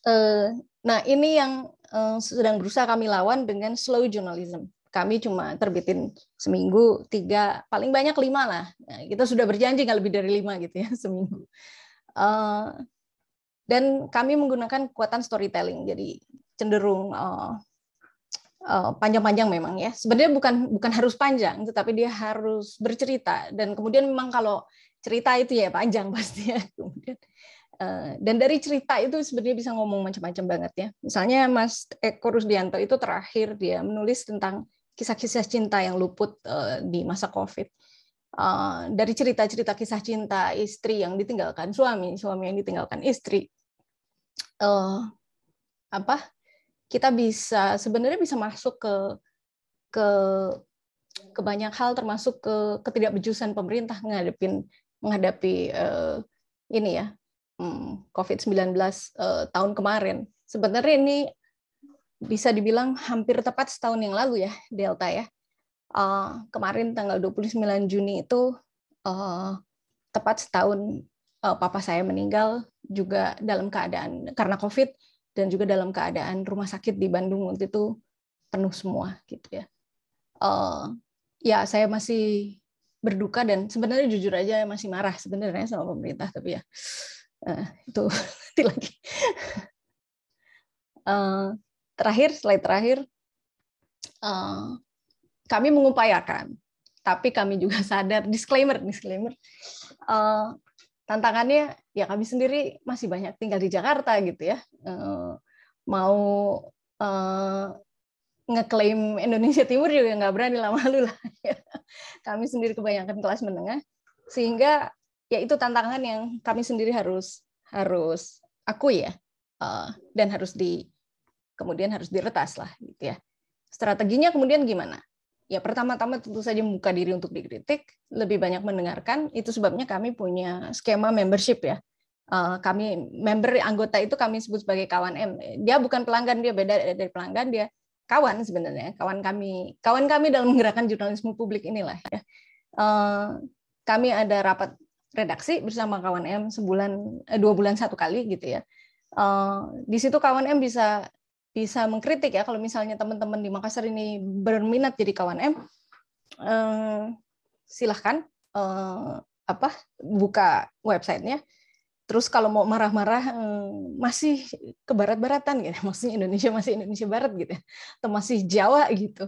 Eh, nah ini yang eh, sedang berusaha kami lawan dengan slow journalism kami cuma terbitin seminggu tiga paling banyak lima lah nah, kita sudah berjanji nggak lebih dari lima gitu ya <laughs> seminggu eh, dan kami menggunakan kekuatan storytelling jadi cenderung panjang-panjang memang ya sebenarnya bukan bukan harus panjang tetapi dia harus bercerita dan kemudian memang kalau cerita itu ya panjang <laughs> pasti ya kemudian Eh, dan dari cerita itu sebenarnya bisa ngomong macam-macam banget ya. Misalnya Mas Eko Rusdianto itu terakhir dia menulis tentang kisah-kisah cinta yang luput eh, di masa COVID. Eh, dari cerita-cerita kisah cinta istri yang ditinggalkan suami, suami yang ditinggalkan istri, apa kita bisa sebenarnya bisa masuk ke ke ke banyak hal termasuk ke ketidakbejusan pemerintah menghadapi menghadapi ini ya Hmm, COVID-19 uh, eh, tahun kemarin. Sebenarnya ini bisa dibilang hampir tepat setahun yang lalu ya Delta ya. Uh, kemarin tanggal 29 Juni itu uh, tepat setahun uh, papa saya meninggal juga dalam keadaan karena COVID dan juga dalam keadaan rumah sakit di Bandung waktu itu penuh semua gitu ya. Uh, ya saya masih berduka dan sebenarnya jujur aja masih marah sebenarnya sama pemerintah tapi ya uh, itu nanti lagi uh, terakhir slide terakhir uh, kami mengupayakan tapi kami juga <laughs> sadar disclaimer disclaimer uh, tantangannya ya kami sendiri masih banyak tinggal di Jakarta gitu ya uh, mau uh, ngeklaim Indonesia Timur juga nggak berani lama lalu lah <laughs> kami sendiri kebanyakan kelas menengah sehingga ya itu tantangan yang kami sendiri harus harus aku ya uh, dan harus di kemudian harus diretas lah gitu ya strateginya kemudian gimana ya pertama-tama tentu saja membuka diri untuk dikritik lebih banyak mendengarkan itu sebabnya kami punya skema membership ya uh, kami member anggota itu kami sebut sebagai kawan M dia bukan pelanggan dia beda dari pelanggan dia kawan sebenarnya kawan kami kawan kami dalam menggerakkan jurnalisme publik inilah ya uh, kami ada rapat redaksi bersama kawan M sebulan eh, dua bulan satu kali gitu ya. Eh, di situ kawan M bisa bisa mengkritik ya kalau misalnya teman-teman di Makassar ini berminat jadi kawan M, uh, silahkan uh, apa buka websitenya. Terus kalau mau marah-marah masih ke barat-baratan gitu, <laughs> maksudnya Indonesia masih Indonesia Barat gitu, ya. atau masih Jawa gitu,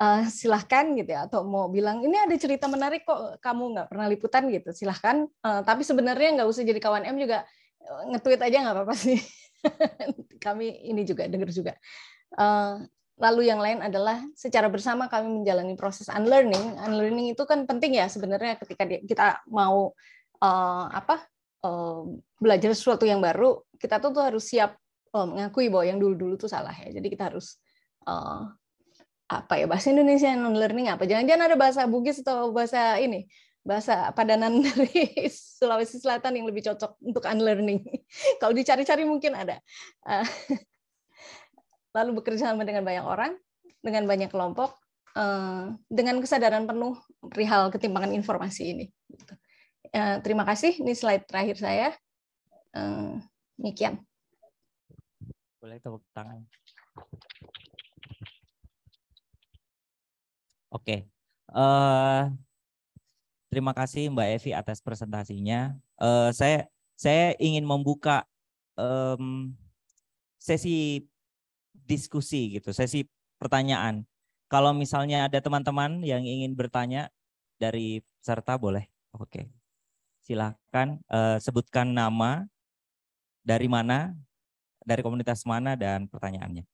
uh, silahkan gitu ya atau mau bilang ini ada cerita menarik kok kamu nggak pernah liputan gitu silahkan uh, tapi sebenarnya nggak usah jadi kawan M juga eh, ngetweet aja nggak apa-apa sih <laughs> kami ini juga dengar juga uh, lalu yang lain adalah secara bersama kami menjalani proses unlearning unlearning itu kan penting ya sebenarnya ketika kita mau uh, apa uh, belajar sesuatu yang baru kita tuh, tuh harus siap mengakui bahwa yang dulu-dulu tuh salah ya jadi kita harus uh, apa ya bahasa Indonesia non learning apa jangan-jangan ada bahasa Bugis atau bahasa ini bahasa padanan <laughs> dari Sulawesi Selatan yang lebih cocok untuk unlearning <laughs> kalau dicari-cari mungkin ada eh, <laughs> lalu bekerja sama dengan banyak orang dengan banyak kelompok eh, dengan kesadaran penuh perihal ketimpangan informasi ini gitu. eh, terima kasih ini slide terakhir saya demikian boleh tepuk tangan Oke, uh, terima kasih Mbak Evi atas presentasinya. Uh, saya saya ingin membuka um, sesi diskusi gitu, sesi pertanyaan. Kalau misalnya ada teman-teman yang ingin bertanya dari peserta boleh. Oke, silakan uh, sebutkan nama dari mana, dari komunitas mana dan pertanyaannya.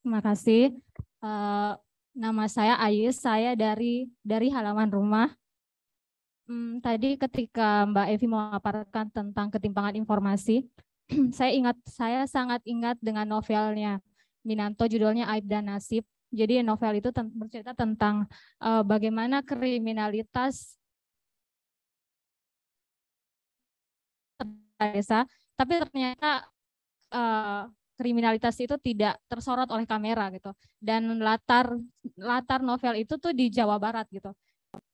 Terima kasih. Uh, eh, nama saya Ayus, saya dari dari halaman rumah. Hmm, tadi ketika Mbak Evi memaparkan tentang ketimpangan informasi, <clears throat> saya ingat saya sangat ingat dengan novelnya Minanto judulnya Aib dan Nasib. Jadi novel itu ten bercerita tentang uh, bagaimana kriminalitas desa, tapi ternyata uh, kriminalitas itu tidak tersorot oleh kamera gitu dan latar latar novel itu tuh di Jawa Barat gitu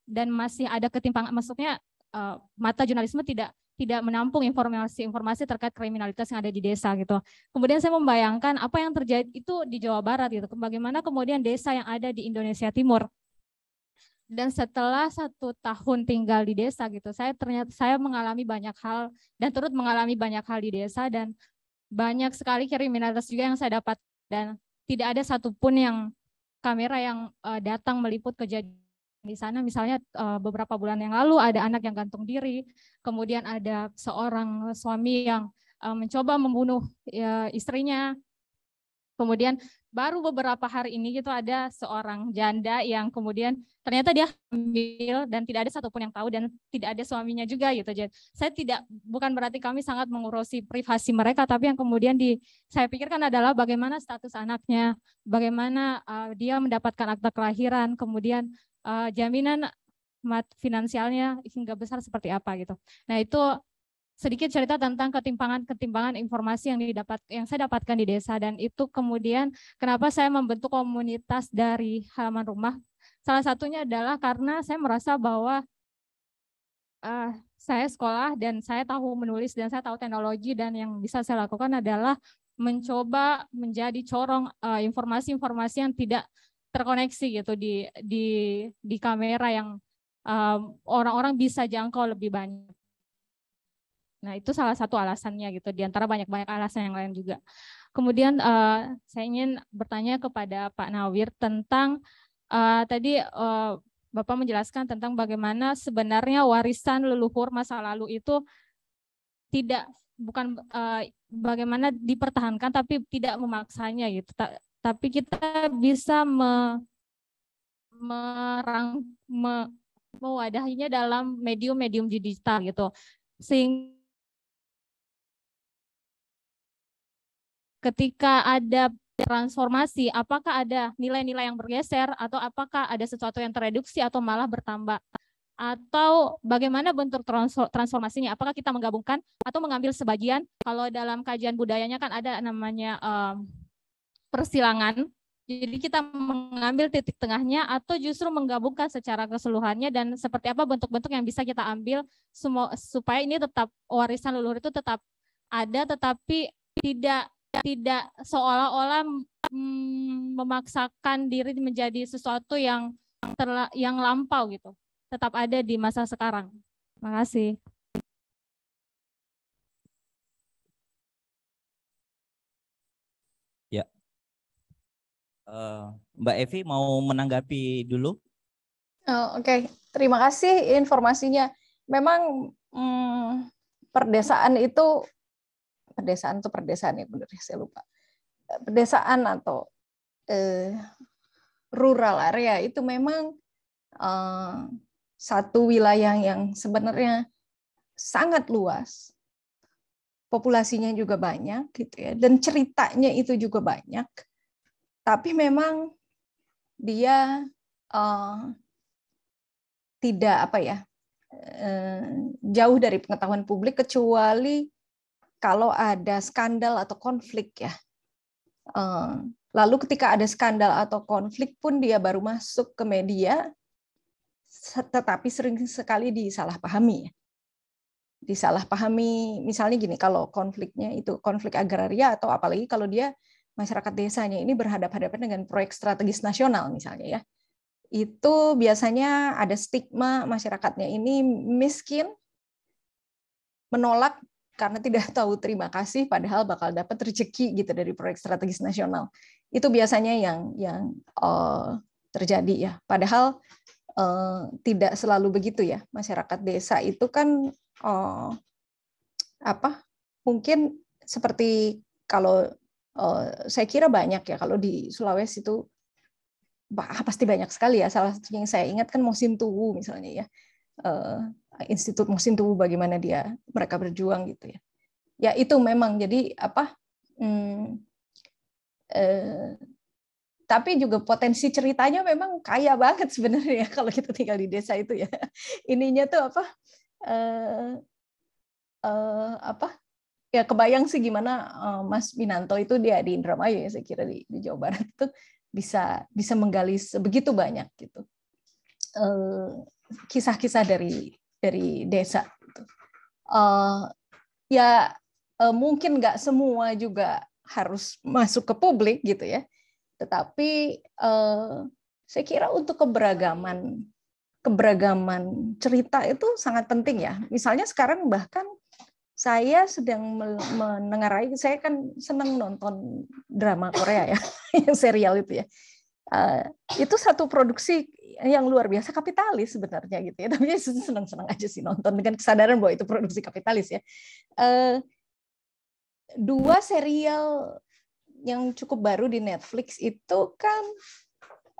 dan masih ada ketimpangan maksudnya uh, mata jurnalisme tidak tidak menampung informasi-informasi terkait kriminalitas yang ada di desa gitu. Kemudian saya membayangkan apa yang terjadi itu di Jawa Barat gitu. Bagaimana kemudian desa yang ada di Indonesia Timur dan setelah satu tahun tinggal di desa gitu saya ternyata saya mengalami banyak hal dan turut mengalami banyak hal di desa dan banyak sekali kriminalitas juga yang saya dapat dan tidak ada satupun yang kamera yang uh, datang meliput kejadian di sana misalnya uh, beberapa bulan yang lalu ada anak yang gantung diri kemudian ada seorang suami yang uh, mencoba membunuh uh, istrinya kemudian baru beberapa hari ini gitu ada seorang janda yang kemudian ternyata dia hamil dan tidak ada satupun yang tahu dan tidak ada suaminya juga gitu. Jadi saya tidak bukan berarti kami sangat mengurusi privasi mereka tapi yang kemudian di saya pikirkan adalah bagaimana status anaknya, bagaimana uh, dia mendapatkan akta kelahiran, kemudian uh, jaminan mat finansialnya hingga besar seperti apa gitu. Nah, itu sedikit cerita tentang ketimpangan-ketimpangan informasi yang didapat yang saya dapatkan di desa dan itu kemudian kenapa saya membentuk komunitas dari halaman rumah. Salah satunya adalah karena saya merasa bahwa uh, saya sekolah dan saya tahu menulis dan saya tahu teknologi dan yang bisa saya lakukan adalah mencoba menjadi corong eh, informasi-informasi uh, yang tidak terkoneksi gitu di di di kamera yang eh, orang-orang um, bisa jangkau lebih banyak Nah, itu salah satu alasannya gitu, di antara banyak-banyak alasan yang lain juga. Kemudian uh, saya ingin bertanya kepada Pak Nawir tentang uh, tadi uh, Bapak menjelaskan tentang bagaimana sebenarnya warisan leluhur masa lalu itu tidak bukan uh, bagaimana dipertahankan tapi tidak memaksanya gitu. Ta tapi kita bisa me merang me mewadahinya dalam medium-medium digital gitu. Sehingga ketika ada transformasi, apakah ada nilai-nilai yang bergeser atau apakah ada sesuatu yang tereduksi atau malah bertambah? Atau bagaimana bentuk transformasinya? Apakah kita menggabungkan atau mengambil sebagian? Kalau dalam kajian budayanya kan ada namanya um, persilangan. Jadi kita mengambil titik tengahnya atau justru menggabungkan secara keseluruhannya dan seperti apa bentuk-bentuk yang bisa kita ambil supaya ini tetap warisan leluhur itu tetap ada tetapi tidak tidak seolah-olah hmm, memaksakan diri menjadi sesuatu yang terla, yang lampau gitu. Tetap ada di masa sekarang. Terima kasih. Ya. Uh, Mbak Evi mau menanggapi dulu? Oh, Oke, okay. terima kasih informasinya. Memang hmm, perdesaan itu pedesaan atau perdesaan ya benar ya, saya lupa eh, pedesaan atau eh, rural area itu memang eh, satu wilayah yang sebenarnya sangat luas populasinya juga banyak gitu ya dan ceritanya itu juga banyak tapi memang dia eh, tidak apa ya eh, jauh dari pengetahuan publik kecuali kalau ada skandal atau konflik ya. Eh, lalu ketika ada skandal atau konflik pun dia baru masuk ke media, tetapi sering sekali disalahpahami. Ya. Disalahpahami, misalnya gini, kalau konfliknya itu konflik agraria atau apalagi kalau dia masyarakat desanya ini berhadapan-hadapan dengan proyek strategis nasional misalnya ya. Itu biasanya ada stigma masyarakatnya ini miskin, menolak karena tidak <laughs> tahu terima kasih padahal bakal dapat rezeki gitu dari proyek strategis nasional itu biasanya yang yang uh, terjadi ya padahal uh, tidak selalu begitu ya masyarakat desa itu kan uh, apa mungkin seperti kalau uh, saya kira banyak ya kalau di Sulawesi itu bah, pasti banyak sekali ya salah satu yang saya ingat kan musim Mosintuwu misalnya ya Eh, institut Musim Tubuh bagaimana dia mereka berjuang gitu ya. Ya itu memang jadi apa? Hmm, eh, tapi juga potensi ceritanya memang kaya banget sebenarnya <laughs> kalau kita tinggal di desa itu ya. <laughs> Ininya tuh apa? Eh, eh, apa? Ya kebayang sih gimana eh, Mas Minanto itu dia di Indramayu ya saya kira di, di Jawa Barat itu bisa bisa menggali sebegitu banyak gitu. Eh, kisah-kisah dari dari desa. Uh, ya uh, mungkin nggak semua juga harus masuk ke publik gitu ya, tetapi uh, saya kira untuk keberagaman keberagaman cerita itu sangat penting ya. Misalnya sekarang bahkan saya sedang menengarai, saya kan senang nonton drama Korea ya, <laughs> yang serial itu ya. Eh, itu satu produksi yang luar biasa kapitalis sebenarnya gitu ya <laughs> tapi senang-senang aja sih nonton dengan kesadaran bahwa itu produksi kapitalis ya eh, dua serial yang cukup baru di Netflix itu kan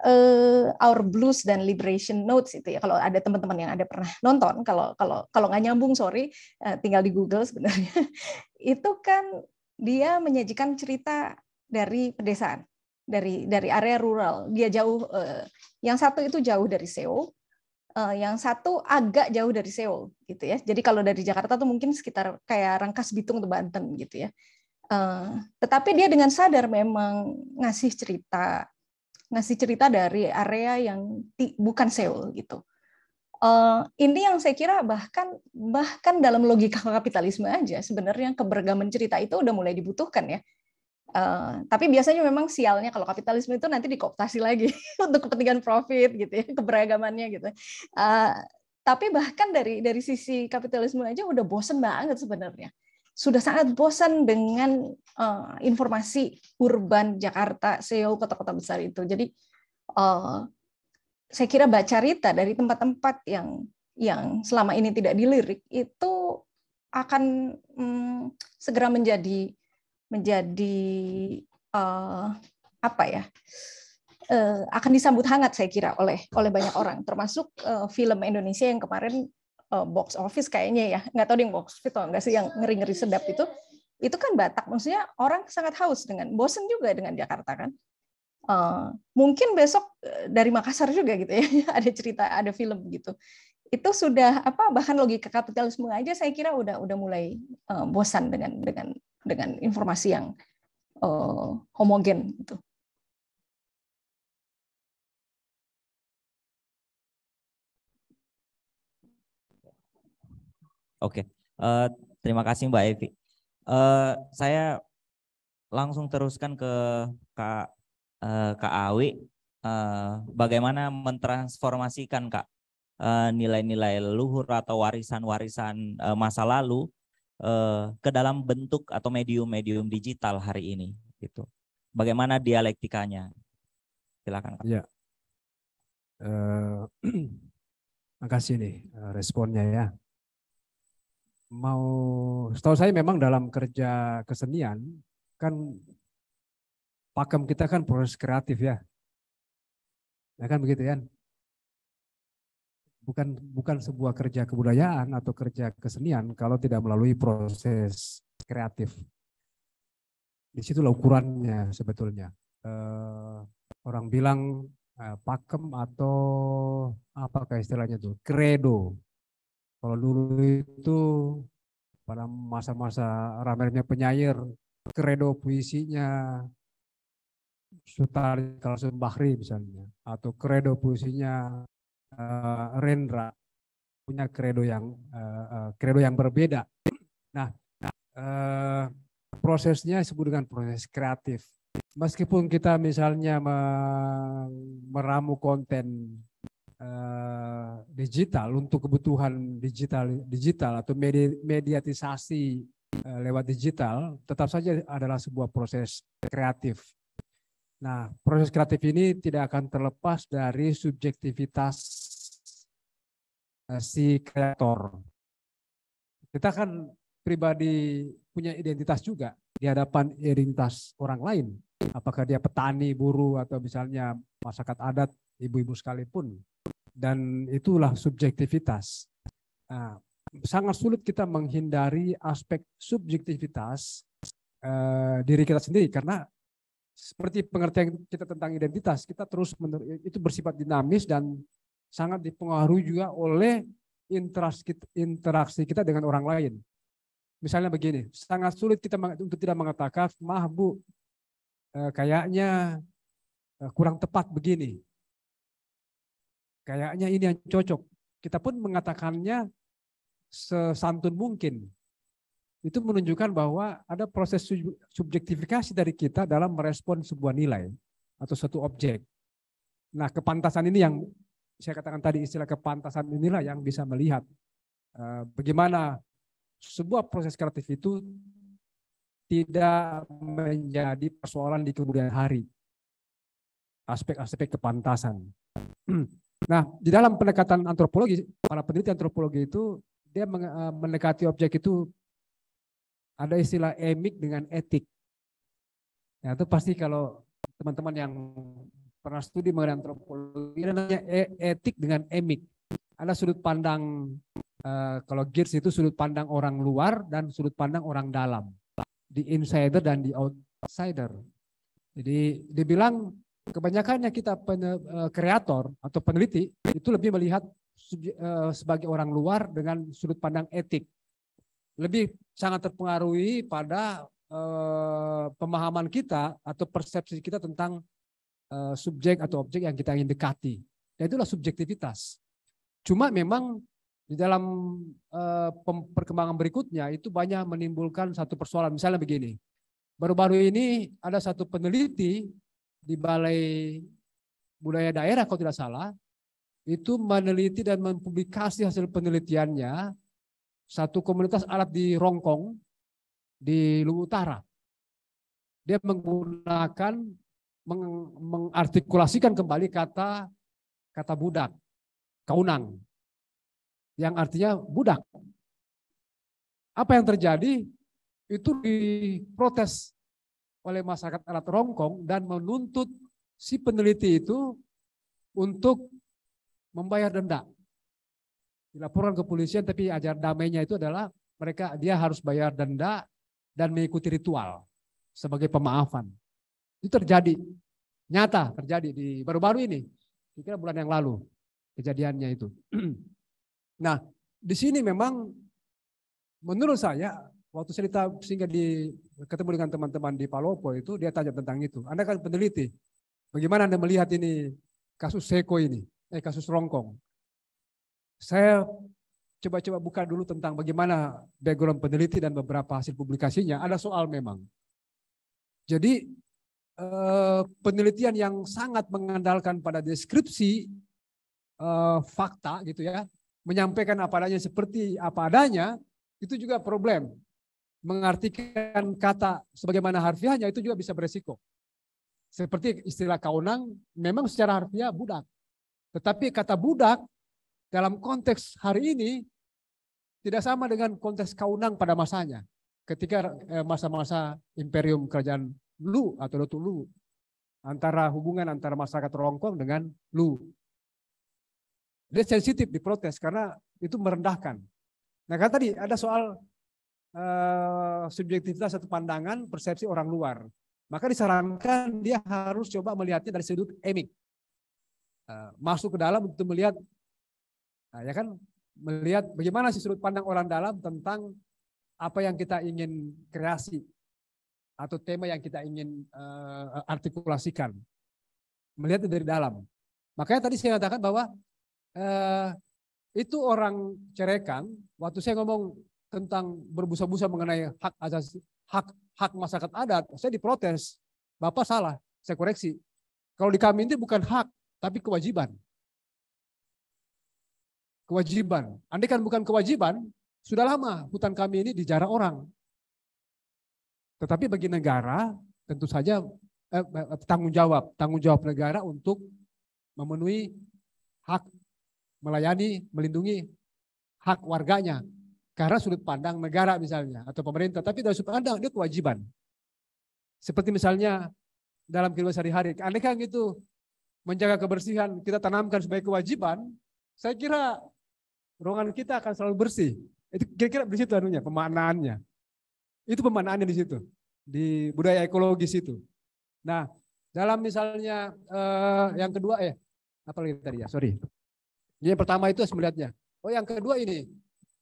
uh, Our Blues dan Liberation Notes itu ya kalau ada teman-teman yang ada pernah nonton kalau kalau kalau nggak nyambung sorry uh, tinggal di Google sebenarnya <laughs> itu kan dia menyajikan cerita dari pedesaan dari dari area rural. Dia jauh eh, yang satu itu jauh dari Seoul, eh, yang satu agak jauh dari Seoul gitu ya. Jadi kalau dari Jakarta tuh mungkin sekitar kayak Rangkas Bitung atau Banten gitu ya. Eh, tetapi dia dengan sadar memang ngasih cerita ngasih cerita dari area yang ti, bukan Seoul gitu. Uh, ini yang saya kira bahkan bahkan dalam logika <laughs> kapitalisme aja sebenarnya keberagaman cerita itu udah mulai dibutuhkan ya Eh, tapi biasanya memang sialnya kalau kapitalisme itu nanti dikooptasi lagi <laughs> untuk kepentingan profit gitu ya keberagamannya gitu. Uh, tapi bahkan dari dari sisi kapitalisme aja udah bosen banget sebenarnya sudah sangat bosan dengan uh, informasi urban Jakarta, SEO kota-kota besar itu. Jadi uh, saya kira baca cerita dari tempat-tempat yang yang selama ini tidak dilirik itu akan um, segera menjadi menjadi uh, apa ya uh, akan disambut hangat saya kira oleh oleh banyak orang termasuk uh, film Indonesia yang kemarin uh, box office kayaknya ya nggak tahu di box office atau nggak sih yang ngeri ngeri sedap itu itu kan Batak maksudnya orang sangat haus dengan bosen juga dengan Jakarta kan uh, mungkin besok dari Makassar juga gitu ya <laughs> ada cerita ada film gitu itu sudah apa bahkan logika kapitalisme aja saya kira udah udah mulai uh, bosan dengan dengan dengan informasi yang uh, homogen itu. Oke, uh, terima kasih Mbak Evi. Uh, saya langsung teruskan ke Kak uh, Kak Awi. Uh, bagaimana mentransformasikan Kak nilai-nilai uh, luhur atau warisan-warisan uh, masa lalu eh, ke dalam bentuk atau medium-medium digital hari ini gitu. Bagaimana dialektikanya? Silakan. Kak. Ya. Uh, <clears throat> makasih nih eh, responnya ya. Mau setahu saya memang dalam kerja kesenian kan pakem kita kan proses kreatif ya. Ya kan begitu ya bukan bukan sebuah kerja kebudayaan atau kerja kesenian kalau tidak melalui proses kreatif. di Disitulah ukurannya sebetulnya. Eh, orang bilang eh, pakem atau apakah istilahnya itu credo. Kalau dulu itu pada masa-masa ramainya penyair, credo puisinya Sutari Kalsun Bahri misalnya, atau credo puisinya uh, Rendra punya kredo yang uh, eh, uh, eh, kredo yang berbeda. Nah, uh, prosesnya disebut dengan proses kreatif. Meskipun kita misalnya meramu konten uh, digital untuk kebutuhan digital digital atau media, mediatisasi uh, lewat digital, tetap saja adalah sebuah proses kreatif. Nah, proses kreatif ini tidak akan terlepas dari subjektivitas Eh, si kreator. Kita kan pribadi punya identitas juga di hadapan identitas orang lain. Apakah dia petani, buruh, atau misalnya masyarakat adat, ibu-ibu sekalipun. Dan itulah subjektivitas. Nah, sangat sulit kita menghindari aspek subjektivitas eh, diri kita sendiri karena seperti pengertian kita tentang identitas kita terus itu bersifat dinamis dan sangat dipengaruhi juga oleh interaksi kita, dengan orang lain. Misalnya begini, sangat sulit kita untuk tidak mengatakan mah bu, eh, kayaknya eh, kurang tepat begini. Kayaknya ini yang cocok. Kita pun mengatakannya sesantun mungkin. Itu menunjukkan bahwa ada proses subjektifikasi dari kita dalam merespon sebuah nilai atau suatu objek. Nah, kepantasan ini yang saya katakan tadi istilah kepantasan inilah yang bisa melihat eh, bagaimana sebuah proses kreatif itu tidak menjadi persoalan di kemudian hari. Aspek-aspek kepantasan. <clears throat> Nah, di dalam pendekatan antropologi, para peneliti antropologi itu dia eh, mendekati objek itu ada istilah emik dengan etik. Nah, itu pasti kalau teman-teman yang pernah studi mengenai antropologi ada namanya e-, etik dengan emik. Ada sudut pandang eh, kalau Gears itu sudut pandang orang luar dan sudut pandang orang dalam. Di insider dan di outsider. Jadi dibilang kebanyakannya kita eh, kreator atau peneliti itu lebih melihat eh, sebagai orang luar dengan sudut pandang etik. Lebih sangat terpengaruhi pada pemahaman kita atau persepsi kita tentang Eh, subjek atau objek yang kita ingin dekati. Dan itulah subjektivitas. Cuma memang di dalam uh, perkembangan berikutnya itu banyak menimbulkan satu persoalan. Misalnya begini, baru-baru ini ada satu peneliti di Balai Budaya Daerah kalau tidak salah, itu meneliti dan mempublikasi hasil penelitiannya satu komunitas alat di Rongkong di Luwu Utara. Dia menggunakan meng mengartikulasikan kembali kata kata budak, kaunang yang artinya budak. Apa yang terjadi itu diprotes oleh masyarakat alat Rongkong dan menuntut si peneliti itu untuk membayar denda. Dilaporkan ke polisian tapi ajar damainya itu adalah mereka dia harus bayar denda dan mengikuti ritual sebagai pemaafan. Itu terjadi. Nyata terjadi di baru-baru ini. Kira bulan yang lalu kejadiannya itu. <clears throat> nah, di sini memang menurut saya waktu cerita sehingga di ketemu dengan teman-teman di Palopo itu dia tanya tentang itu. Anda kan peneliti. Bagaimana Anda melihat ini kasus Seko ini? Eh kasus Rongkong. Saya coba-coba buka dulu tentang bagaimana background peneliti dan beberapa hasil publikasinya. Ada soal memang. Jadi Eh, penelitian yang sangat mengandalkan pada deskripsi uh, fakta gitu ya, menyampaikan apa adanya seperti apa adanya, itu juga problem. Mengartikan kata sebagaimana harfiahnya itu juga bisa beresiko. Seperti istilah kaunang memang secara harfiah budak. Tetapi kata budak dalam konteks hari ini tidak sama dengan konteks kaunang pada masanya ketika eh, masa-masa imperium kerajaan lu atau letu lu. Antara hubungan antara masyarakat Rongkong dengan lu. Dia sensitif diprotes karena itu merendahkan. Nah kan tadi ada soal uh, subjektivitas atau pandangan persepsi orang luar. Maka disarankan dia harus coba melihatnya dari sudut emik. Uh, masuk ke dalam untuk melihat, nah, ya kan, melihat bagaimana sih sudut pandang orang dalam tentang apa yang kita ingin kreasi atau tema yang kita ingin uh, artikulasikan. Melihat dari dalam. Makanya tadi saya katakan bahwa uh, itu orang cerekan, waktu saya ngomong tentang berbusa-busa mengenai hak asasi hak hak masyarakat adat, saya diprotes. Bapak salah, saya koreksi. Kalau di kami ini bukan hak, tapi kewajiban. Kewajiban. Andai kan bukan kewajiban, sudah lama hutan kami ini dijarah orang. Tetapi bagi negara tentu saja eh, eh, eh, tanggung jawab, tanggung jawab negara untuk memenuhi hak melayani, melindungi hak warganya karena sudut pandang negara misalnya atau pemerintah, tapi dari sudut pandang dia kewajiban. Seperti misalnya dalam kehidupan sehari-hari, aneh kan gitu menjaga kebersihan kita tanamkan sebagai kewajiban, saya kira ruangan kita akan selalu bersih. Itu kira-kira di situ anunya, pemaknaannya. Itu pemanaannya di situ, di budaya ekologis itu. Nah, dalam misalnya eh, yang kedua ya, eh, apa lagi tadi ya, sorry. Jadi yang pertama itu melihatnya. Oh yang kedua ini,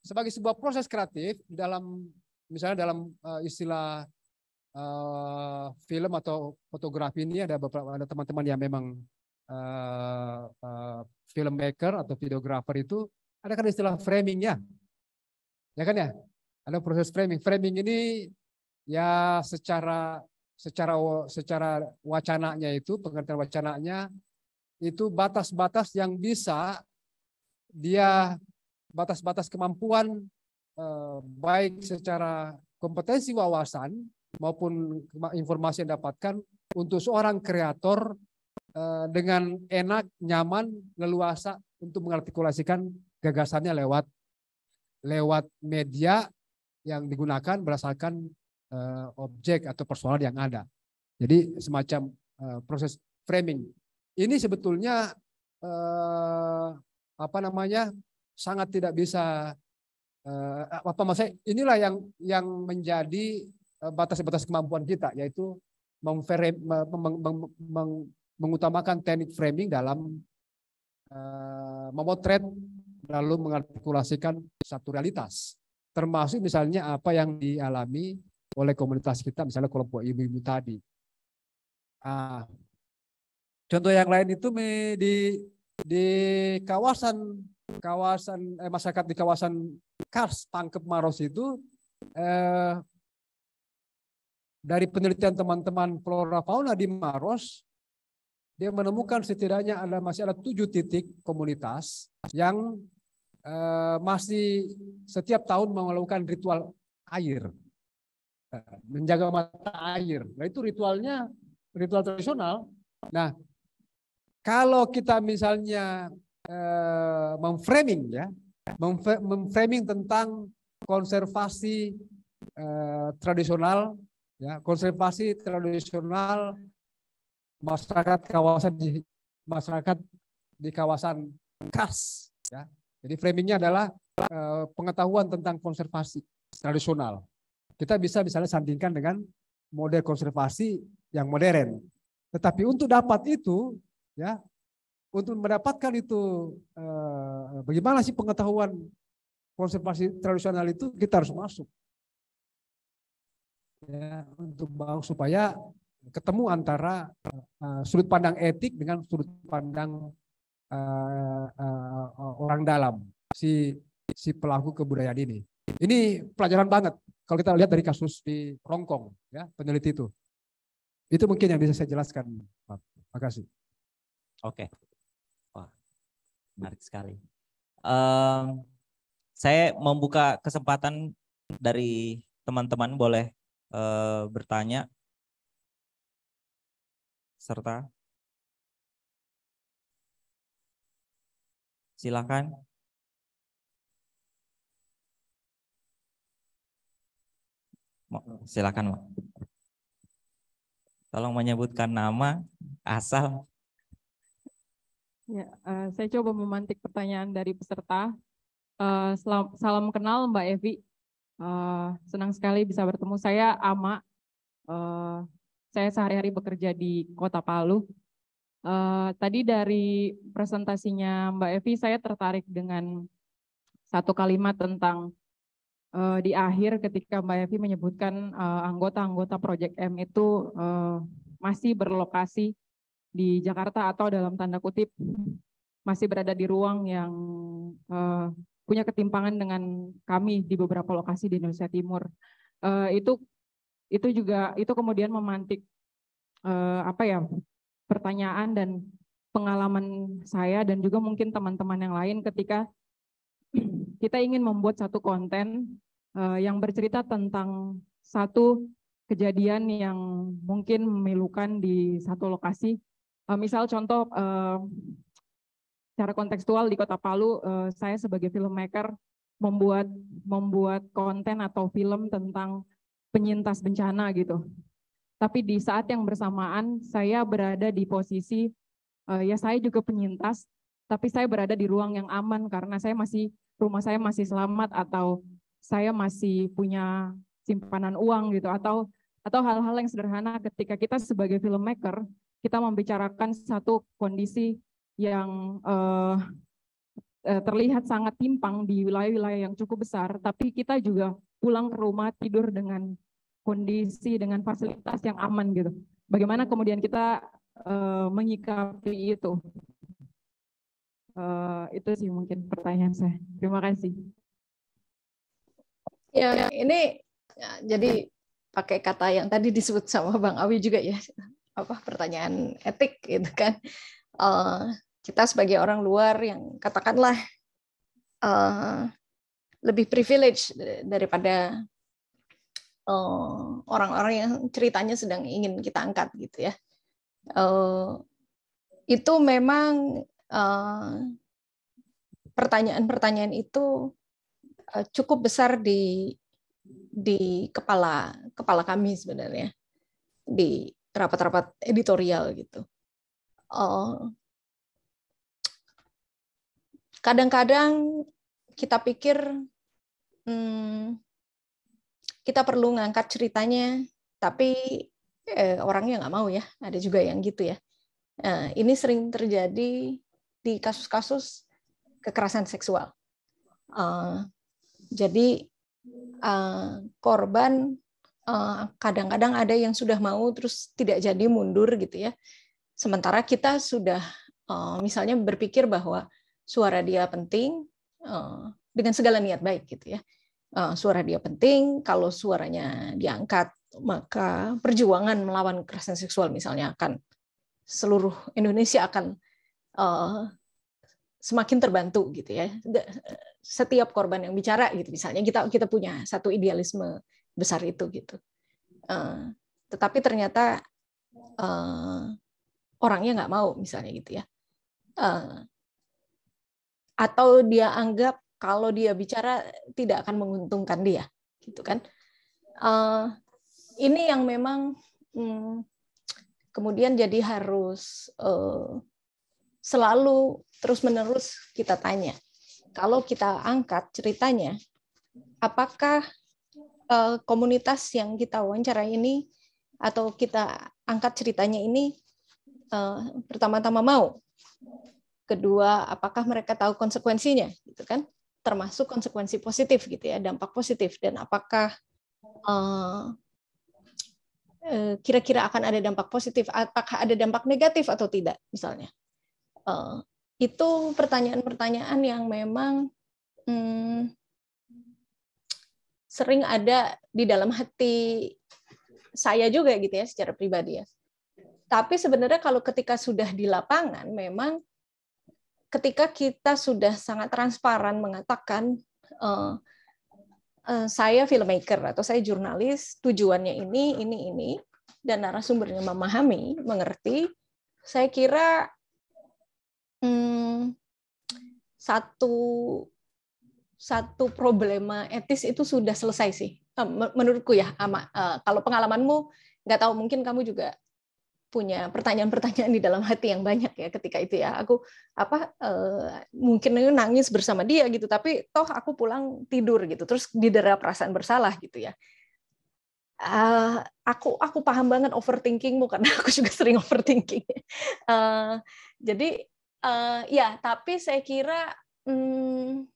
sebagai sebuah proses kreatif dalam misalnya dalam uh, istilah uh, film atau fotografi ini ada beberapa ada teman-teman yang memang uh, uh, filmmaker atau videographer itu ada kan istilah framingnya, ya kan ya? Ada proses framing. Framing ini ya secara secara secara wacananya itu pengertian wacananya itu batas-batas yang bisa dia batas-batas kemampuan eh, baik secara kompetensi wawasan maupun informasi yang dapatkan untuk seorang kreator eh, dengan enak, nyaman, leluasa untuk mengartikulasikan gagasannya lewat lewat media yang digunakan berdasarkan uh, objek atau persoalan yang ada. Jadi semacam uh, proses framing. Ini sebetulnya uh, apa namanya sangat tidak bisa uh, apa maksudnya inilah yang yang menjadi batas-batas kemampuan kita yaitu mengutamakan teknik framing dalam uh, memotret lalu mengartikulasikan satu realitas. Termasuk misalnya apa yang dialami oleh komunitas kita, misalnya kelompok ibu-ibu tadi. Ah, contoh yang lain itu di di kawasan kawasan eh, masyarakat di kawasan Kars Tangkep Maros itu eh, dari penelitian teman-teman flora fauna di Maros dia menemukan setidaknya ada masih ada tujuh titik komunitas yang Eh, masih setiap tahun melakukan ritual air, eh, menjaga mata air. Nah itu ritualnya ritual tradisional. Nah kalau kita misalnya eh, memframing ya, memframing tentang konservasi eh, tradisional ya konservasi tradisional masyarakat kawasan di masyarakat di kawasan khas ya jadi framingnya adalah eh, pengetahuan tentang konservasi tradisional. Kita bisa misalnya sandingkan dengan model konservasi yang modern. Tetapi untuk dapat itu, ya, untuk mendapatkan itu, eh, bagaimana sih pengetahuan konservasi tradisional itu kita harus masuk. Ya, untuk supaya ketemu antara eh, sudut pandang etik dengan sudut pandang uh, orang dalam si si pelaku kebudayaan ini. Ini pelajaran banget kalau kita lihat dari kasus di Hongkong ya peneliti itu. Itu mungkin yang bisa saya jelaskan, Pak. kasih Oke. Wah, menarik sekali. Um, saya membuka kesempatan dari teman-teman boleh uh, bertanya serta Silakan. Silakan, Mak. Tolong menyebutkan nama, asal. Ya, eh, saya coba memantik pertanyaan dari peserta. Eh, salam, salam kenal Mbak Evi. Eh, senang sekali bisa bertemu. Saya Ama. saya sehari-hari bekerja di Kota Palu Eh, tadi dari presentasinya Mbak Evi, saya tertarik dengan satu kalimat tentang uh, di akhir ketika Mbak Evi menyebutkan eh, anggota-anggota uh, Project M itu uh, masih berlokasi di Jakarta atau dalam tanda kutip masih berada di ruang yang uh, punya ketimpangan dengan kami di beberapa lokasi di Indonesia Timur. Uh, itu itu juga itu kemudian memantik uh, apa ya pertanyaan dan pengalaman saya dan juga mungkin teman-teman yang lain ketika <clears throat> kita ingin membuat satu konten eh, yang bercerita tentang satu kejadian yang mungkin memilukan di satu lokasi. Eh, misal contoh eh, cara kontekstual di Kota Palu, saya sebagai filmmaker membuat membuat konten atau film tentang penyintas bencana gitu. Tapi di saat yang bersamaan saya berada di posisi uh, ya saya juga penyintas, tapi saya berada di ruang yang aman karena saya masih rumah saya masih selamat atau saya masih punya simpanan uang gitu atau atau hal-hal yang sederhana ketika kita sebagai filmmaker kita membicarakan satu kondisi yang uh, terlihat sangat timpang di wilayah-wilayah yang cukup besar, tapi kita juga pulang ke rumah tidur dengan kondisi dengan fasilitas yang aman gitu. Bagaimana kemudian kita uh, menyikapi itu? Uh, itu sih mungkin pertanyaan saya. Terima kasih. Ya, ini ya, jadi pakai kata yang tadi disebut sama Bang Awi juga ya, apa pertanyaan etik gitu kan. Uh, kita sebagai orang luar yang katakanlah uh, lebih privilege daripada Eh, orang-orang yang ceritanya sedang ingin kita angkat gitu ya. Eh, itu memang eh, pertanyaan-pertanyaan itu cukup besar di di kepala kepala kami sebenarnya di rapat-rapat editorial gitu. Kadang-kadang kita pikir hmm, kita perlu ngangkat ceritanya, tapi eh, orangnya nggak mau ya. Ada juga yang gitu ya. Nah, ini sering terjadi di kasus-kasus kekerasan seksual. Uh, jadi uh, korban eh, kadang-kadang uh, ada yang sudah mau terus tidak jadi mundur gitu ya. Sementara kita sudah uh, misalnya berpikir bahwa suara dia penting uh, dengan segala niat baik gitu ya. Eh, suara dia penting, kalau suaranya diangkat, maka perjuangan melawan kekerasan seksual misalnya akan seluruh Indonesia akan uh, semakin terbantu gitu ya. Setiap korban yang bicara gitu misalnya kita kita punya satu idealisme besar itu gitu. Uh, tetapi ternyata uh, orangnya nggak mau misalnya gitu ya. Uh, atau dia anggap kalau dia bicara tidak akan menguntungkan dia gitu kan uh, ini yang memang hmm, kemudian jadi harus uh, selalu terus menerus kita tanya kalau kita angkat ceritanya apakah uh, komunitas yang kita wawancara ini atau kita angkat ceritanya ini uh, pertama-tama mau kedua apakah mereka tahu konsekuensinya gitu kan termasuk konsekuensi positif gitu ya, dampak positif dan apakah uh, kira-kira akan ada dampak positif, apakah ada dampak negatif atau tidak misalnya. Uh, itu pertanyaan-pertanyaan yang memang hmm, sering ada di dalam hati saya juga gitu ya secara pribadi ya. Tapi sebenarnya kalau ketika sudah di lapangan memang ketika kita sudah sangat transparan mengatakan uh, uh, saya filmmaker atau saya jurnalis, tujuannya ini, ini, ini, dan narasumbernya memahami, mengerti, saya kira hmm, satu satu problema etis itu sudah selesai sih eh, menurutku ya ama, kalau pengalamanmu nggak tahu mungkin kamu juga punya pertanyaan-pertanyaan di dalam hati yang banyak ya ketika itu ya aku apa eh, mungkin nangis bersama dia gitu tapi toh aku pulang tidur gitu terus didera perasaan bersalah gitu ya uh, aku aku paham banget overthinkingmu karena aku juga sering overthinking uh, jadi uh, ya tapi saya kira hmm,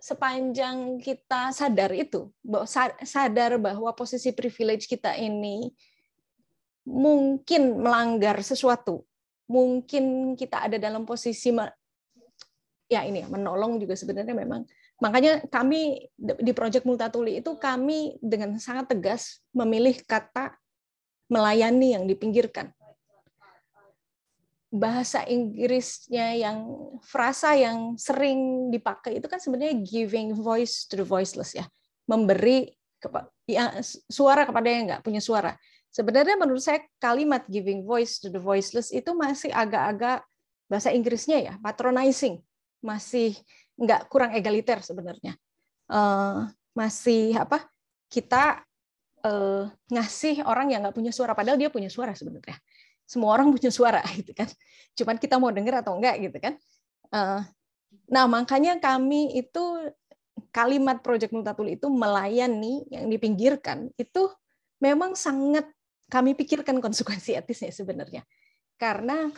sepanjang kita sadar itu sadar bahwa posisi privilege kita ini mungkin melanggar sesuatu, mungkin kita ada dalam posisi ya ini menolong juga sebenarnya memang makanya kami di Project Multatuli itu kami dengan sangat tegas memilih kata melayani yang dipinggirkan bahasa Inggrisnya yang frasa yang sering dipakai itu kan sebenarnya giving voice to the voiceless ya memberi ya, suara kepada yang nggak punya suara Sebenarnya menurut saya kalimat giving voice to the voiceless itu masih agak-agak bahasa Inggrisnya ya patronizing, masih nggak kurang egaliter sebenarnya. Uh, masih apa? Kita uh, ngasih orang yang nggak punya suara, padahal dia punya suara sebenarnya. Semua orang punya suara <laughs> gitu kan. Cuman kita mau dengar atau enggak gitu kan. Uh, nah makanya kami itu kalimat Project Multatuli itu melayani yang dipinggirkan itu memang sangat kami pikirkan konsekuensi etisnya sebenarnya. Karena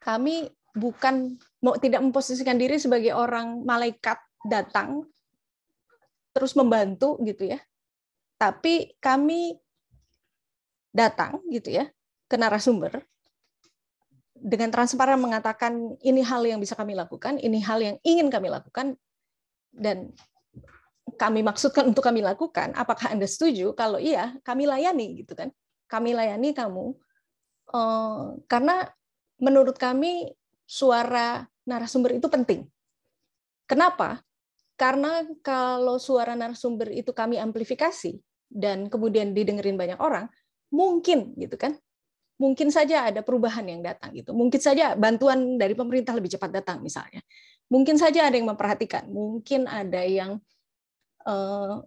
kami bukan mau tidak memposisikan diri sebagai orang malaikat datang terus membantu gitu ya. Tapi kami datang gitu ya ke narasumber dengan transparan mengatakan ini hal yang bisa kami lakukan, ini hal yang ingin kami lakukan dan kami maksudkan untuk kami lakukan, apakah Anda setuju? Kalau iya, kami layani gitu kan. Kami layani kamu. Eh, karena menurut kami suara narasumber itu penting. Kenapa? Karena kalau suara narasumber itu kami amplifikasi dan kemudian didengerin banyak orang, mungkin gitu kan. Mungkin saja ada perubahan yang datang gitu. Mungkin saja bantuan dari pemerintah lebih cepat datang misalnya. Mungkin saja ada yang memperhatikan, mungkin ada yang uh,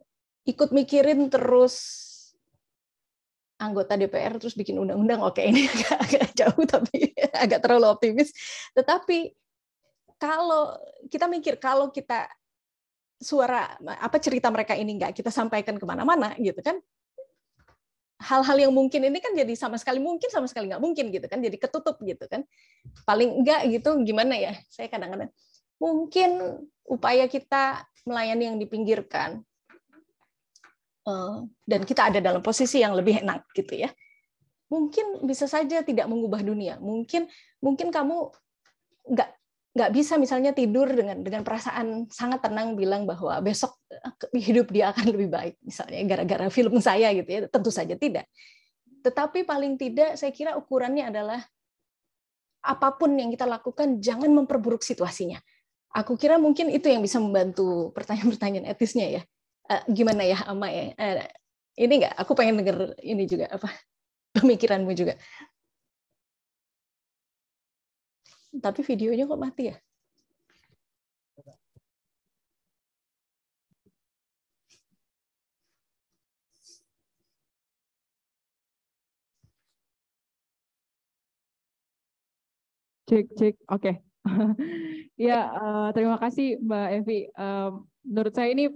ikut mikirin terus anggota DPR terus bikin undang-undang oke ini <laughs> agak, agak jauh tapi <laughs> agak terlalu optimis tetapi kalau kita mikir kalau kita suara apa cerita mereka ini nggak kita sampaikan kemana-mana gitu kan hal-hal yang mungkin ini kan jadi sama sekali mungkin sama sekali nggak mungkin gitu kan jadi ketutup gitu kan paling enggak gitu gimana ya saya kadang-kadang mungkin upaya kita melayani yang dipinggirkan eh, dan kita ada dalam posisi yang lebih enak gitu ya mungkin bisa saja tidak mengubah dunia mungkin mungkin kamu nggak nggak bisa misalnya tidur dengan dengan perasaan sangat tenang bilang bahwa besok eh, hidup dia akan lebih baik misalnya gara-gara film saya gitu ya tentu saja tidak tetapi paling tidak saya kira ukurannya adalah apapun yang kita lakukan jangan memperburuk situasinya Aku kira mungkin itu yang bisa membantu pertanyaan-pertanyaan etisnya ya. Uh, gimana ya Ama ya? Uh, ini enggak, aku pengen denger ini juga apa <laughs> pemikiranmu juga. Tapi videonya kok mati ya? cek cek oke okay. <laughs> Ya, uh, terima kasih Mbak Evi. Uh, menurut saya ini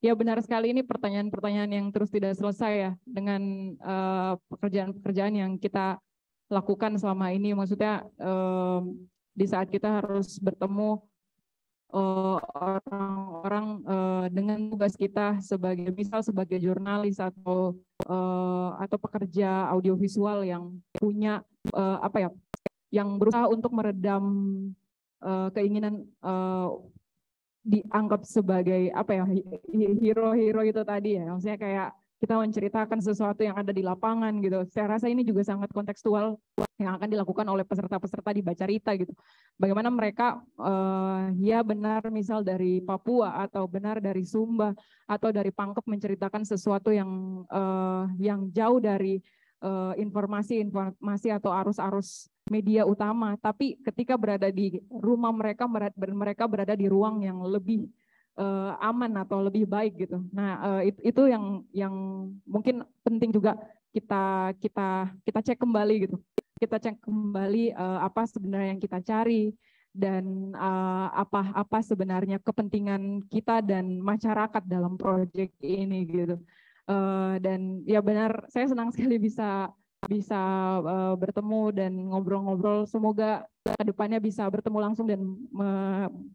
ya benar sekali ini pertanyaan-pertanyaan yang terus tidak selesai ya dengan eh, pekerjaan-pekerjaan uh, yang kita lakukan selama ini. Maksudnya uh, di saat kita harus bertemu orang-orang uh, uh, dengan tugas kita sebagai misal sebagai jurnalis atau uh, atau pekerja audiovisual yang punya uh, apa ya yang berusaha untuk meredam uh, keinginan uh, dianggap sebagai apa ya hero-hero itu tadi ya maksudnya kayak kita menceritakan sesuatu yang ada di lapangan gitu saya rasa ini juga sangat kontekstual yang akan dilakukan oleh peserta-peserta di baca Rita gitu bagaimana mereka uh, ya benar misal dari Papua atau benar dari Sumba atau dari Pangkep menceritakan sesuatu yang uh, yang jauh dari Eh, informasi-informasi atau arus-arus media utama, tapi ketika berada di rumah mereka, mereka berada di ruang yang lebih eh, aman atau lebih baik gitu. Nah eh, itu, itu yang yang mungkin penting juga kita kita kita cek kembali gitu. Kita cek kembali apa sebenarnya yang kita cari dan apa apa sebenarnya kepentingan kita dan masyarakat dalam proyek ini gitu. Eh, dan ya benar, saya senang sekali bisa bisa uh, bertemu dan ngobrol-ngobrol. Semoga ke depannya bisa bertemu langsung dan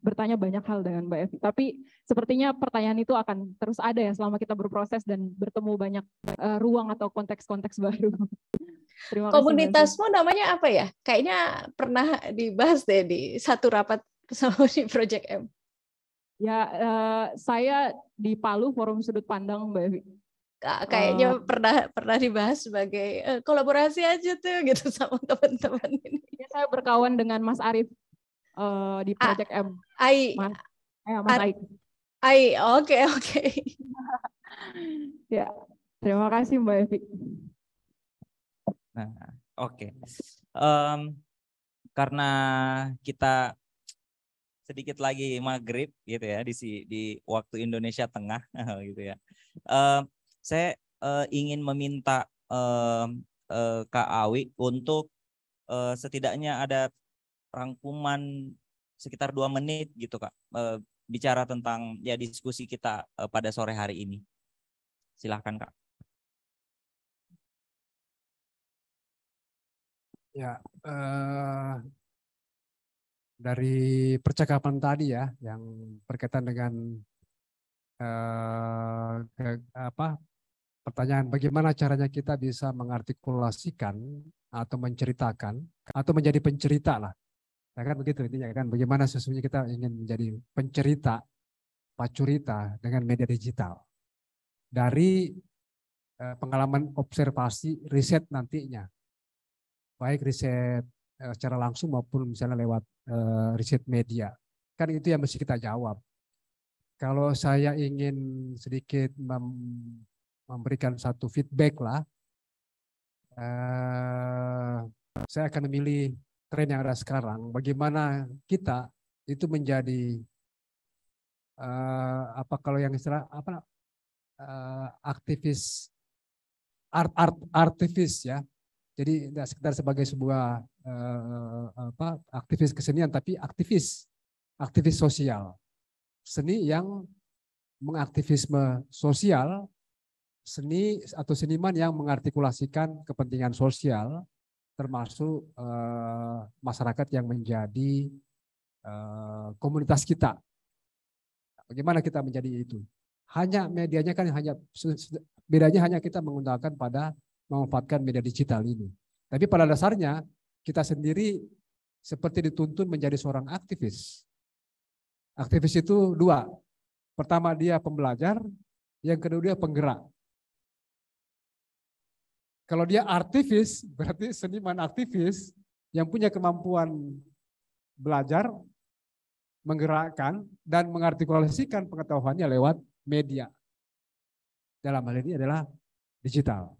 bertanya banyak hal dengan Mbak Evi. Tapi sepertinya pertanyaan itu akan terus ada ya selama kita berproses dan bertemu banyak uh, ruang atau konteks-konteks <laughs> baru. Terima Komunitasmu namanya apa ya? Kayaknya pernah dibahas deh di satu rapat sama <laughs> di Project M. Ya, uh, saya di Palu Forum Sudut Pandang Mbak Evi kayaknya oh. pernah pernah dibahas sebagai uh, kolaborasi aja tuh <laughs> gitu sama teman-teman ini. Ya, saya berkawan dengan Mas Arif uh, di Project A, M. I, Mas, Ai. Ya, Ai, I, oke oke. <laughs> ya, terima kasih Mbak Evi. Nah, oke. Okay. Um, karena kita sedikit lagi maghrib gitu ya di di waktu Indonesia Tengah <laughs> gitu ya. Um, saya uh, ingin meminta uh, uh, Kak Awi untuk uh, setidaknya ada rangkuman sekitar dua menit gitu Kak uh, bicara tentang ya diskusi kita uh, pada sore hari ini. Silahkan Kak. Ya, uh, dari percakapan tadi ya, yang berkaitan dengan Eh, ke, apa pertanyaan bagaimana caranya kita bisa mengartikulasikan atau menceritakan atau menjadi pencerita lah. Ya kan begitu intinya kan bagaimana sesungguhnya kita ingin menjadi pencerita, pacurita dengan media digital. Dari eh, pengalaman observasi riset nantinya. Baik riset eh, secara langsung maupun misalnya lewat eh, riset media. Kan itu yang mesti kita jawab. Kalau saya ingin sedikit mem memberikan satu feedback lah, eh, saya akan memilih tren yang ada sekarang. Bagaimana kita itu menjadi eh, apa kalau yang istilah apa eh, aktivis art art artivis ya. Jadi tidak sekedar sebagai sebuah eh, apa aktivis kesenian, tapi aktivis aktivis sosial seni yang mengaktivisme sosial, seni atau seniman yang mengartikulasikan kepentingan sosial, termasuk eh, masyarakat yang menjadi eh, komunitas kita. Bagaimana kita menjadi itu? Hanya medianya kan hanya bedanya hanya kita menggunakan pada memanfaatkan media digital ini. Tapi pada dasarnya kita sendiri seperti dituntun menjadi seorang aktivis Aktivis itu dua. Pertama dia pembelajar, yang kedua dia penggerak. Kalau dia artivis, <laughs> berarti seniman aktivis yang punya kemampuan belajar, menggerakkan, dan mengartikulasikan pengetahuannya lewat media. Dalam hal ini adalah digital.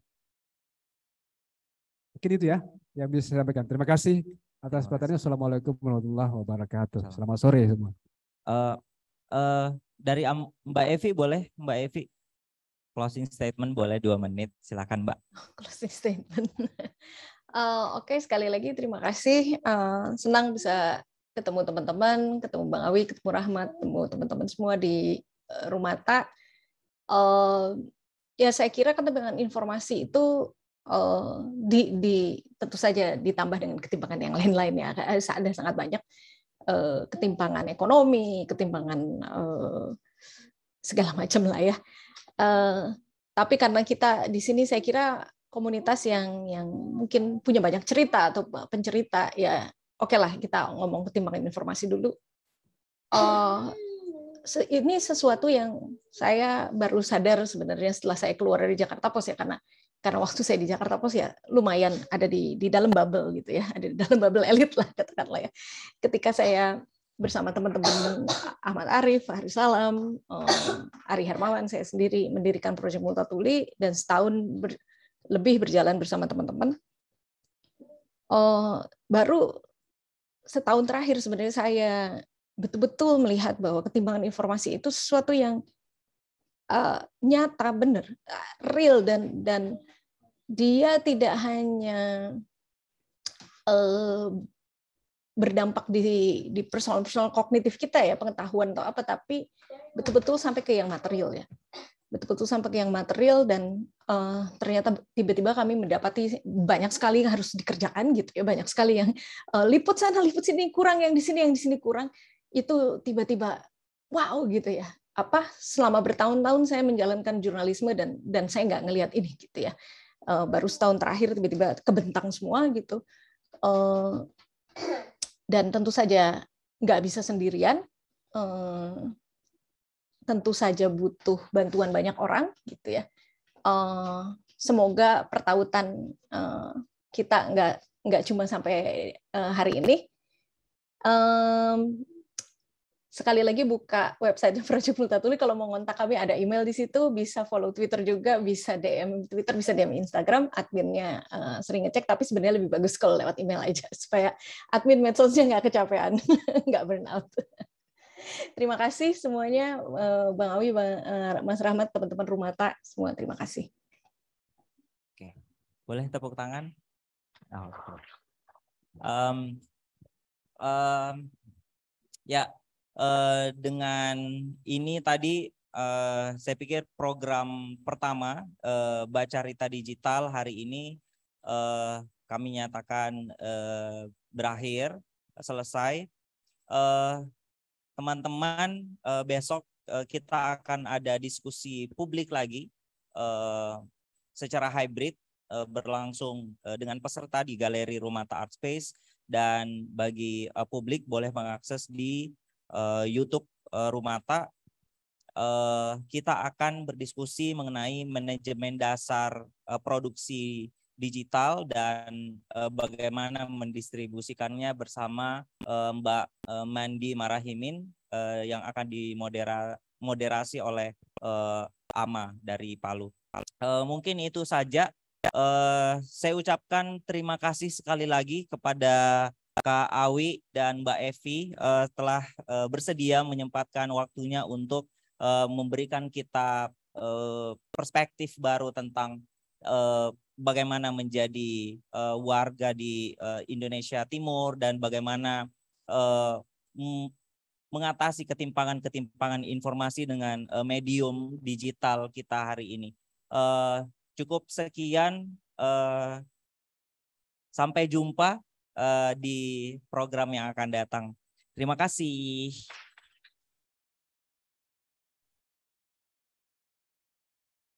Mungkin itu ya yang bisa saya sampaikan. Terima kasih atas perhatiannya. Assalamualaikum warahmatullahi wabarakatuh. Selamat sore semua. Uh, uh, dari Am Mbak Evi boleh Mbak Evi closing statement boleh dua menit silakan Mbak. <laughs> Closing statement. uh, <laughs> Oke okay, sekali lagi terima kasih uh, senang bisa ketemu teman-teman, ketemu Bang Awi, ketemu Rahmat, ketemu teman-teman semua di uh, Tak. Uh, ya saya kira kan informasi itu uh, di, di tentu saja ditambah dengan ketimbangan yang lain-lain ya ada sangat banyak Eh, ketimpangan ekonomi, ketimpangan eh, segala macam lah ya. Eh, tapi karena kita di sini saya kira komunitas yang yang mungkin punya banyak cerita atau pencerita ya oke okay lah kita ngomong ketimbangan informasi dulu. ini sesuatu yang saya baru sadar sebenarnya setelah saya keluar dari Jakarta Pos ya karena karena waktu saya di Jakarta Post ya lumayan ada di di dalam bubble gitu ya, ada di dalam bubble elit lah katakanlah ya. Ketika saya bersama teman-teman Ahmad Arif, Fahri Salam, eh, Ari Hermawan, saya sendiri mendirikan proyek Multatuli dan setahun ber, lebih berjalan bersama teman-teman. Oh, baru setahun terakhir sebenarnya saya betul-betul melihat bahwa ketimbangan informasi itu sesuatu yang uh, nyata benar eh, real dan dan dia tidak hanya uh, berdampak di di personal-personal kognitif kita ya pengetahuan atau apa tapi betul-betul sampai ke yang material ya betul-betul sampai ke yang material dan uh, ternyata tiba-tiba kami mendapati banyak sekali yang harus dikerjakan gitu ya banyak sekali yang uh, liput sana liput sini kurang yang di sini yang di sini kurang itu tiba-tiba wow gitu ya apa selama bertahun-tahun saya menjalankan jurnalisme dan dan saya nggak ngelihat ini gitu ya eh, baru setahun terakhir tiba-tiba kebentang semua gitu eh, dan tentu saja nggak bisa sendirian eh, tentu saja butuh bantuan banyak orang gitu ya semoga pertautan kita nggak nggak cuma sampai hari ini sekali lagi buka website <laughs> Project Multatuli kalau mau ngontak kami ada email di situ bisa follow Twitter juga bisa DM Twitter bisa DM Instagram adminnya uh, sering ngecek tapi sebenarnya lebih bagus kalau lewat email aja <laughs> supaya admin medsosnya nggak kecapean <laughs> nggak burnout terima kasih semuanya uh, Bang Awi Bang, uh, Mas Rahmat teman-teman rumah tak semua terima kasih oke boleh tepuk tangan oh. um, um, ya uh, dengan ini tadi uh, saya pikir program pertama uh, Baca Rita Digital hari ini uh, kami nyatakan uh, berakhir selesai. Teman-teman uh, uh, besok uh, kita akan ada diskusi publik lagi uh, secara hybrid uh, berlangsung uh, dengan peserta di Galeri Rumah Art Space dan bagi publik boleh mengakses di uh, YouTube uh, eh, Rumata uh, eh, kita akan berdiskusi mengenai manajemen dasar uh, produksi digital dan uh, bagaimana mendistribusikannya bersama uh, Mbak uh, Mandi Marahimin uh, yang akan dimoderasi oleh uh, AMA dari Palu. Uh, mungkin itu saja. Uh, saya ucapkan terima kasih sekali lagi kepada Kak Awi dan Mbak Evi uh, telah uh, bersedia menyempatkan waktunya untuk uh, memberikan kita uh, perspektif baru tentang uh, bagaimana menjadi uh, warga di uh, Indonesia Timur dan bagaimana uh, mengatasi ketimpangan-ketimpangan informasi dengan uh, medium digital kita hari ini. Uh, cukup sekian. Uh, sampai jumpa uh, di program yang akan datang. Terima kasih.